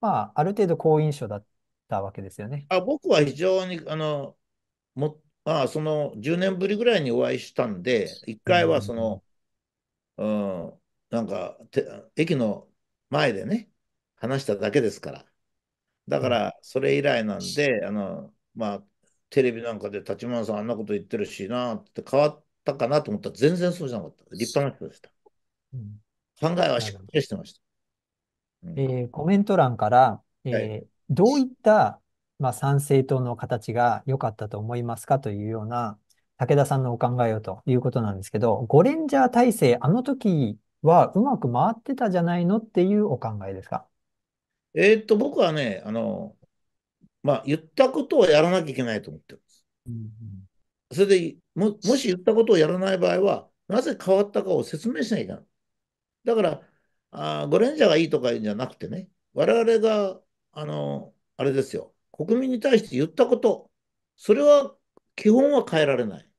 S1: まあ、ある程度好印象だったわけですよね。
S2: あ僕は非常にあのまあ、その10年ぶりぐらいにお会いしたんで、1回はその、うん、うん、なんかて、駅の前でね、話しただけですから。だから、それ以来なんで、あの、まあ、テレビなんかで立花さんあんなこと言ってるしなって変わったかなと思ったら全然そうじゃなかった。立派な人でした。うん、考えはしっかりしてました。うん、えー、コメント
S1: 欄から、えーはい、どういったまあ、参政党の形が良かったと思いますかというような、武田さんのお考えをということなんですけど、ゴレンジャー体制、あの時はうまく回ってたじゃないのっていうお考えですか。
S2: えー、っと、僕はね、あの、まあ、言ったことをやらなきゃいけないと思ってるんです。うんうん、それでも、もし言ったことをやらない場合は、なぜ変わったかを説明しなきゃいけない。だから、あゴレンジャーがいいとかうんじゃなくてね、我々が、あの、あれですよ、国民に対して言ったこと、それは基本は変えられない。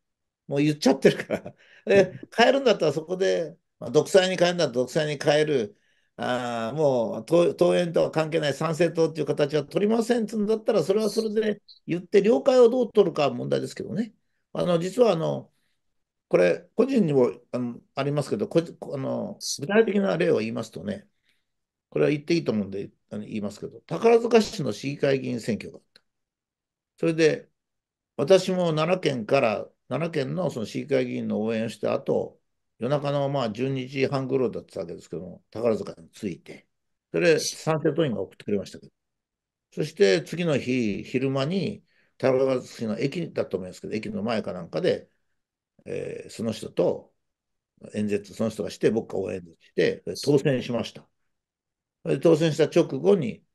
S2: もう言っちゃってるから。で変えるんだったらそこで、まあ、独裁に変えるんだったら独裁に変える。あもう党員とは関係ない参政党っていう形は取りませんってんだったら、それはそれで言って、了解をどう取るかは問題ですけどね。あの実はあの、これ、個人にもあのありますけどこあの、具体的な例を言いますとね、これは言っていいと思うんで言いますけど、宝塚市の市議会議員選挙があった。それで、私も奈良県から、奈良県のその市議会議員の応援をした後、夜中のまあ12時半ぐらいだったわけですけども、宝塚に着いて、それ、賛成党員が送ってくれましたけど、そして次の日、昼間に、宝塚市の駅だと思いますけど、駅の前かなんかで、えー、その人と演説、その人がして、僕が応援して、当選しました。で当選した直後に、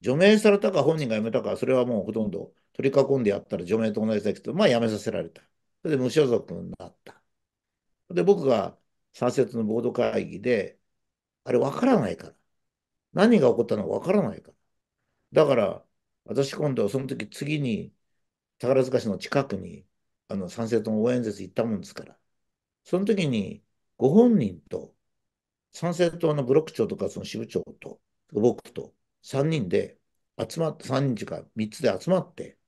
S2: 除名されたか本人が辞めたか、それはもうほとんど取り囲んでやったら除名と同じだけど、まあ辞めさせられた。それで無所属になった。で、僕が三節のボード会議で、あれわからないから。何が起こったのかわからないから。だから、私今度その時次に宝塚市の近くにあの参政党の応援演説行ったもんですから、その時にご本人と参政党のブロック長とかその支部長と僕と3人で集まって、3人か3つで集まって、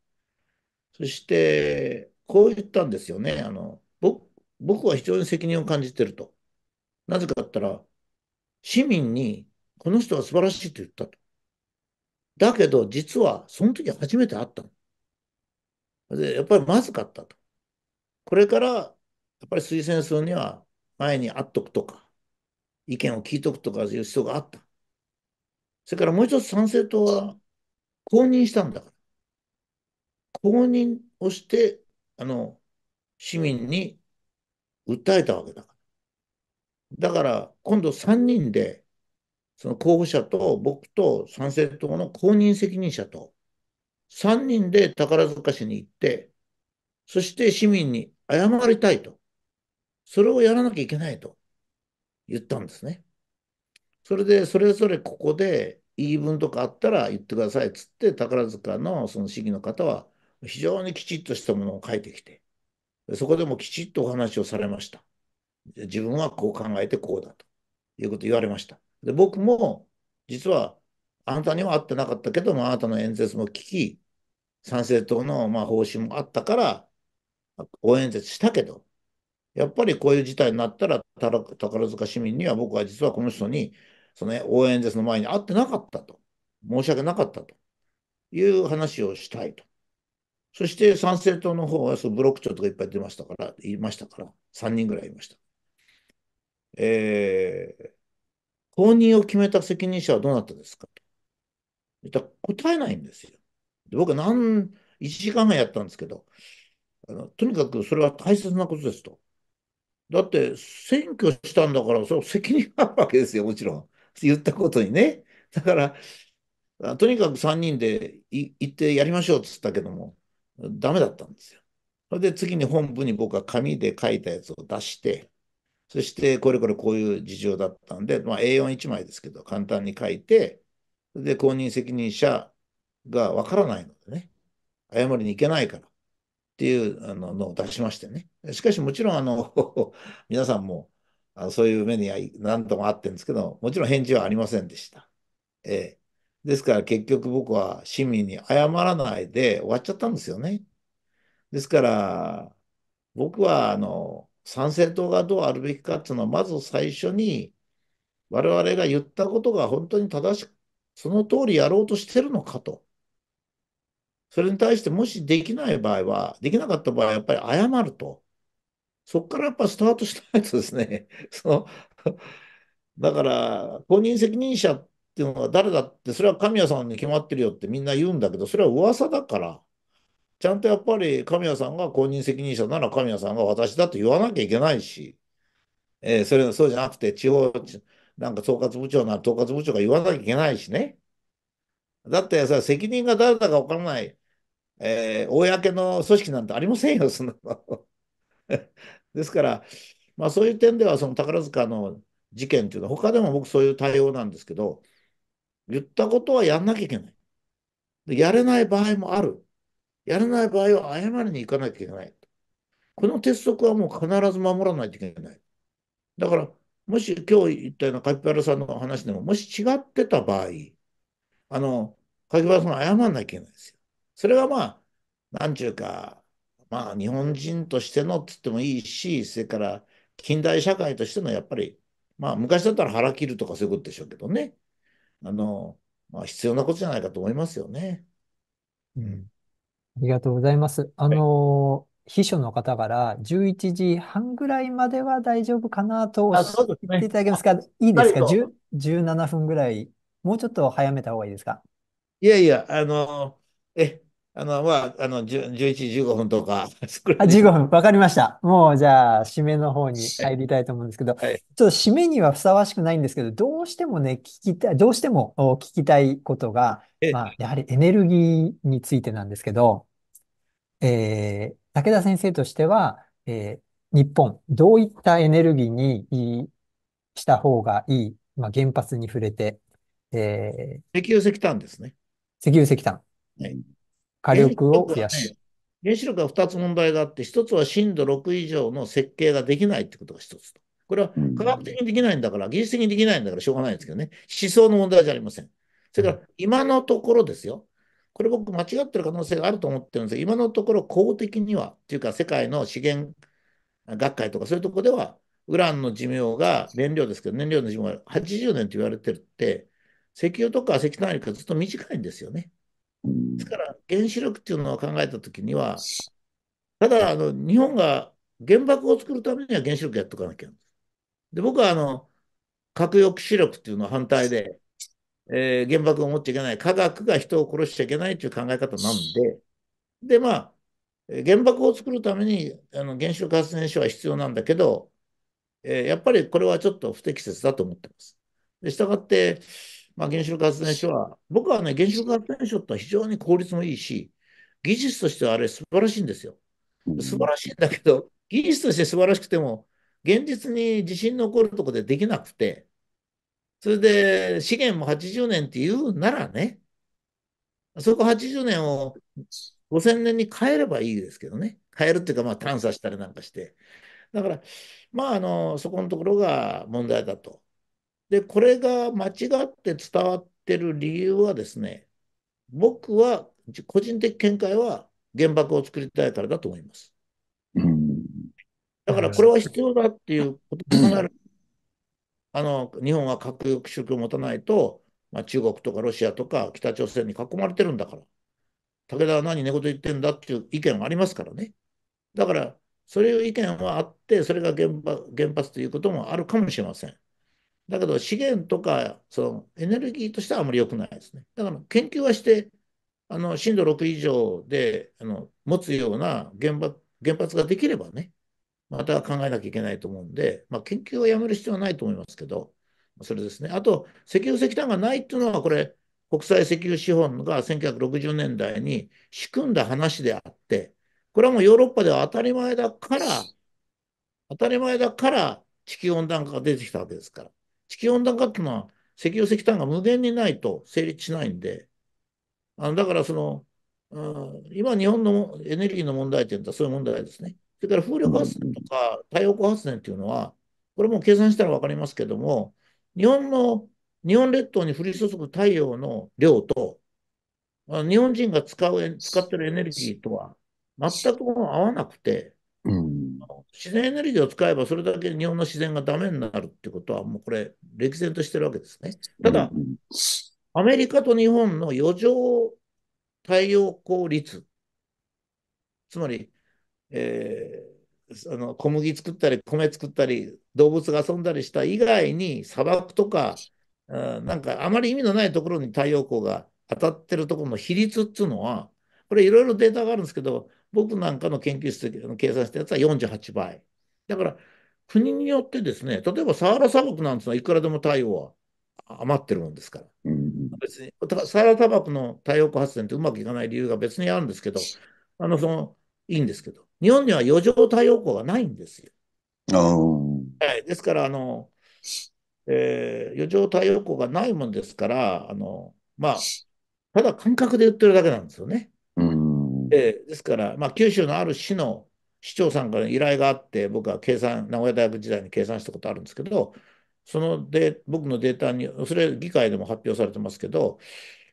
S2: そしてこう言ったんですよね。あの僕僕は非常に責任を感じてると。なぜかだったら、市民にこの人は素晴らしいと言ったと。だけど、実はその時初めて会ったの。やっぱりまずかったと。これから、やっぱり推薦するには前に会っとくとか、意見を聞いとくとかいう必要があった。それからもう一つ参政党は公認したんだから。公認をして、あの、市民に訴えたわけだから。だから、今度3人で、その候補者と僕と参政党の公認責任者と、3人で宝塚市に行って、そして市民に謝りたいと。それをやらなきゃいけないと。言ったんですね。それで、それぞれここで言い分とかあったら言ってくださいっつって、宝塚のその市議の方は非常にきちっとしたものを書いてきて、そこでもきちっとお話をされました。自分はこう考えてこうだということ言われました。で、僕も実はあなたには会ってなかったけども、あなたの演説も聞き、参政党のま方針もあったから、応援演説したけど、やっぱりこういう事態になったら、宝塚市民には僕は実はこの人に、その応援演説の前に会ってなかったと、申し訳なかったという話をしたいと。そして参政党の方はそのブロック長とかいっぱい出ましたから、いましたから、3人ぐらいいました。えー、公認を決めた責任者はどなたですかと。言ったら答えないんですよ。で僕は何、1時間半やったんですけど、あのとにかくそれは大切なことですと。だって選挙したんだから、その責任あるわけですよ、もちろん。言ったことにね。だから、とにかく3人で行ってやりましょうって言ったけども、ダメだったんですよ。それで次に本部に僕は紙で書いたやつを出して、そしてこれこれこういう事情だったんで、まあ、A41 枚ですけど、簡単に書いて、で、公認責任者がわからないのでね、謝りに行けないから。っていうあののを出しましてね。しかしもちろんあの 皆さんもあのそういう目に何度もあってんですけど、もちろん返事はありませんでした。えー、ですから結局僕は市民に謝らないで終わっちゃったんですよね。ですから僕はあの参政党がどうあるべきかっていうのはまず最初に我々が言ったことが本当に正しくその通りやろうとしてるのかと。それに対してもしできない場合は、できなかった場合はやっぱり謝ると。そこからやっぱスタートしないとですね、その、だから、公認責任者っていうのは誰だって、それは神谷さんに決まってるよってみんな言うんだけど、それは噂だから、ちゃんとやっぱり神谷さんが公認責任者なら神谷さんが私だと言わなきゃいけないし、えー、それそうじゃなくて、地方、なんか統括部長なら統括部長が言わなきゃいけないしね。だってさ、責任が誰だか分からないえー、公の組織なんてありませんよ、そんなの。ですから、まあ、そういう点ではその宝塚の事件っていうのは他でも僕そういう対応なんですけど言ったことはやんなきゃいけないでやれない場合もあるやれない場合は謝りに行かなきゃいけないこの鉄則はもう必ず守らないといけないだからもし今日言ったようなカピバラさんの話でももし違ってた場合あのカピバラさん謝らなきゃいけないですよそれがまあ、なんちゅうか、まあ、日本人としてのって言ってもいいし、それから近代社会としてのやっぱり、まあ、昔だったら腹切るとかそういうことでしょうけどね。あの、まあ、必要なことじゃないかと思いますよね。
S1: うん。ありがとうございます。あの秘書の方から11時半ぐらいまでは大丈夫かなとおっしゃっていただけますか、ね、いいですか1 7分ぐらい、もうちょっと早めた方がいいです
S2: かいやいや、あのえ、あの、まあ、あの、11時15分とか。あ、15
S1: 分。わかりました。もう、じゃあ、締めの方に入りたいと思うんですけど、はい、ちょっと締めにはふさわしくないんですけど、どうしてもね、聞きたい、どうしても聞きたいことが、まあ、やはりエネルギーについてなんですけど、えー、武田先生としては、えー、日本、どういったエネルギーにした方がいい、まあ、原発に触れて、えー、石油石炭ですね。石油石炭。はい火力を増やす。
S2: 原子力は2つ問題があって、1つは震度6以上の設計ができないってことが1つと。これは科学的にできないんだから、技術的にできないんだからしょうがないんですけどね、思想の問題じゃありません。それから今のところですよ、これ僕間違ってる可能性があると思ってるんですが、今のところ公的には、というか世界の資源学会とかそういうとこでは、ウランの寿命が燃料ですけど、燃料の寿命が80年と言われてるって、石油とか石炭よりかずっと短いんですよね。ですから原子力っていうのを考えた時にはただあの日本が原爆を作るためには原子力やっとかなきゃで僕はあの核抑止力っていうのは反対で、えー、原爆を持っちゃいけない科学が人を殺しちゃいけないという考え方なんででまあ原爆を作るためにあの原子力発電所は必要なんだけど、えー、やっぱりこれはちょっと不適切だと思ってます。でしたがってまあ、原子力発電所は、僕はね、原子力発電所って非常に効率もいいし、技術としてはあれ素晴らしいんですよ。素晴らしいんだけど、技術として素晴らしくても、現実に地震の起こるとこでできなくて、それで資源も80年っていうならね、そこ80年を5000年に変えればいいですけどね。変えるっていうか、まあ探査したりなんかして。だから、まあ、あの、そこのところが問題だと。で、これが間違って伝わってる理由はですね、僕は、個人的見解は原爆を作りたいからだと思います。だからこれは必要だっていうことになる。あの、日本は核抑止力を持たないと、まあ、中国とかロシアとか北朝鮮に囲まれてるんだから。武田は何寝言言ってんだっていう意見はありますからね。だから、そういう意見はあって、それが原原発ということもあるかもしれません。だけど資源とかそのエネルギーとしてはあまり良くないですね。だから研究はしてあの震度6以上であの持つような原発原発ができればね、また考えなきゃいけないと思うんで、まあ、研究はやめる必要はないと思いますけど、それですね。あと、石油石炭がないっていうのは、これ、国際石油資本が1960年代に仕組んだ話であって、これはもうヨーロッパでは当たり前だから、当たり前だから地球温暖化が出てきたわけですから。地球温暖化っていうのは石油石炭が無限にないと成立しないんで、あのだからその、うん、今日本のエネルギーの問題点ってそういう問題ですね。それから風力発電とか太陽光発電っていうのは、これも計算したら分かりますけども、日本の、日本列島に降り注ぐ太陽の量と、日本人が使う、使ってるエネルギーとは全く合わなくて、自然エネルギーを使えばそれだけ日本の自然がダメになるってことはもうこれ歴然としてるわけですね。ただ、アメリカと日本の余剰太陽光率、つまり、えー、あの小麦作ったり米作ったり動物が遊んだりした以外に砂漠とか、うん、なんかあまり意味のないところに太陽光が当たってるところの比率っていうのはこれいろいろデータがあるんですけど僕なんかの研究室で計算したやつは48倍。だから、国によってですね、例えばサハラ砂漠なんてのはいくらでも太陽は余ってるもんですから。うん、別に、サハラ砂漠の太陽光発電ってうまくいかない理由が別にあるんですけど、あの、その、いいんですけど、日本には余剰太陽光がないんですよ。
S5: は
S2: い、ですから、あの、えー、余剰太陽光がないもんですから、あの、まあ、ただ感覚で言ってるだけなんですよね。えー、ですから、まあ、九州のある市の市長さんから依頼があって、僕は計算、名古屋大学時代に計算したことあるんですけど、そので僕のデータに、それ議会でも発表されてますけど、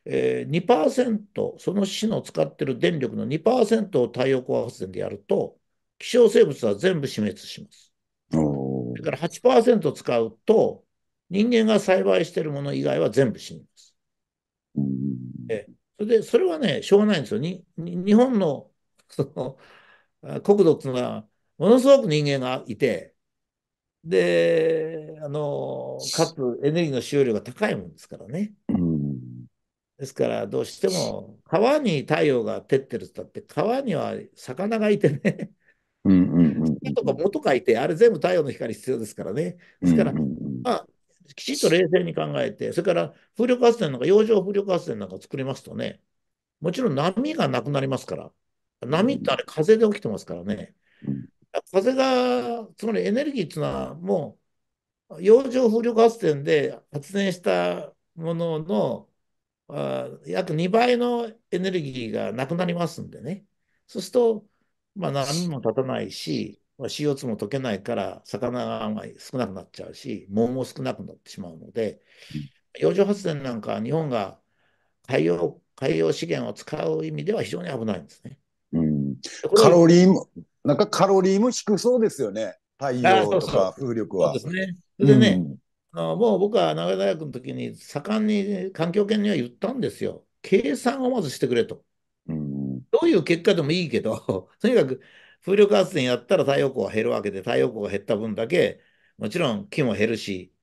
S2: えー、2%、その市の使ってる電力の2%を太陽光発電でやると、希少生物は全部死滅します。だから8%使うと、人間が栽培しているもの以外は全部死にます。それで、それはね、しょうがないんですよ。に日本の その国土っていうのは、ものすごく人間がいて、で、あの、かつエネルギーの使用量が高いもんですからね。ですから、どうしても、川に太陽が照ってるって言ったって、川には魚がいてね、うんうんうん、とか元いて、あれ全部太陽の光必要ですからね。ですから、まあ、きちっと冷静に考えて、それから風力発電なんか、洋上風力発電なんか作りますとね、もちろん波がなくなりますから、波ってあれ風で起きてますからね、風が、つまりエネルギーっていうのはもう、洋上風力発電で発電したもののあ約2倍のエネルギーがなくなりますんでね、そうすると、まあ、波も立たないし、CO2 も溶けないから魚が少なくなっちゃうし藻も少なくなってしまうので洋上発電なんか日本が海洋海洋資源を使う意味では非常に危ないんですね。うん、カロリーもなんかカロリーも低そうですよね太陽とか風力は。そうですねでね、うん、あもう僕は名古屋大学の時に盛んに環境研には言ったんですよ計算をまずしてくれと。うん、どういう結果でもいいけど とにかく風力発電やったら太陽光は減るわけで、太陽光が減った分だけ、もちろん木も減るし、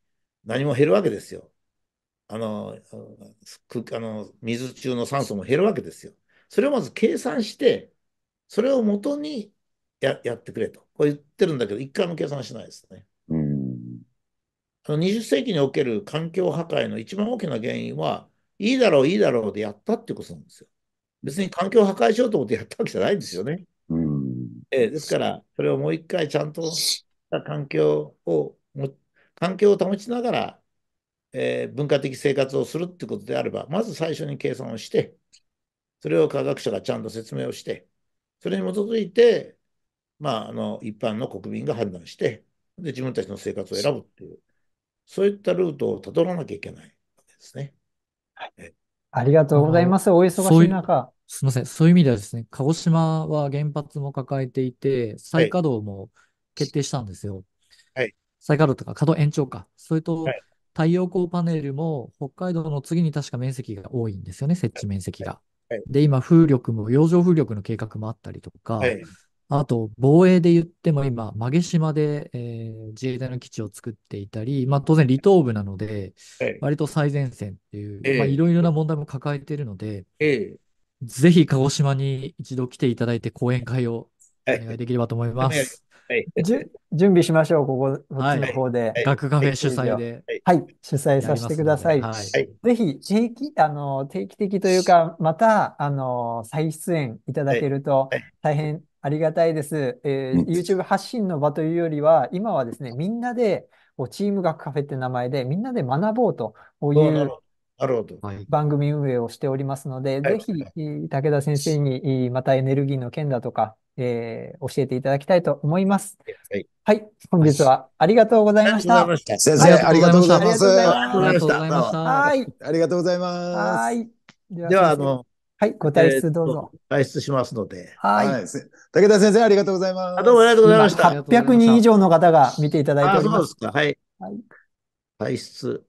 S2: 何も減るわけですよ。あの、あの水中の酸素も減るわけですよ。それをまず計算して、それをもとにややってくれと。こう言ってるんだけど、一回も計算しないですね。あの20世紀における環境破壊の一番大きな原因は、いいだろう、いいだろうでやったってことなんですよ。別に環境破壊しようと思ってやったわけじゃないんですよね。えー、ですから、それをもう一回ちゃんとした環境をも、環境を保ちながら、えー、文化的生活をするってことであれば、まず最初に計算をして、それを科学者がちゃんと説明をして、それに基づいて、まあ、あの一般の国民が判断して、で自分たちの生活を選ぶっていう、そういったルートをたどらなきゃいけないわけですね。
S1: はい、ありが
S3: とうございます。お忙しい中。すみません、そういう意味ではですね、鹿児島は原発も抱えていて、再稼働も決定したんですよ。はい。再稼働とか、稼働延長か。それと、太陽光パネルも北海道の次に確か面積が多いんですよね、設置面積が。はい、で、今、風力も、洋上風力の計画もあったりとか、あと、防衛で言っても今、馬毛島で、えー、自衛隊の基地を作っていたり、まあ、当然離島部なので、割と最前線っていう、まあ、いろいろな問題も抱えているので、えぜひ鹿児島に一度来ていただいて講演会をお願いできればと思います。
S1: はい、準備しましょう、ここ、こっちの方で。学、はい、カフェ主催で。はい、主催させてください。はい、ぜひ定期あの、定期的というか、またあの再出演いただけると大変ありがたいです、えー。YouTube 発信の場というよりは、今はですね、みんなで、チーム学カフェって名前でみんなで学ぼうというなるほど。番組運営をしておりますので、はい。ぜひ、え武田先生に、またエネルギーの件だとか、えー教えていただきたいと思います。はい。はい。本日はありがとうございました。先
S4: 生、ありがとうございます。ありがとうございました。はい。ありがとうございまはす。い。ではでは、あの、
S2: はい、ご退え出どうぞ。退出しますので。はい。は
S4: 武田先生、ありがとうございます。どうもありがとうございました。800人
S2: 以上の方が見ていただいておりまそうまです。すか。はい。はい。退出。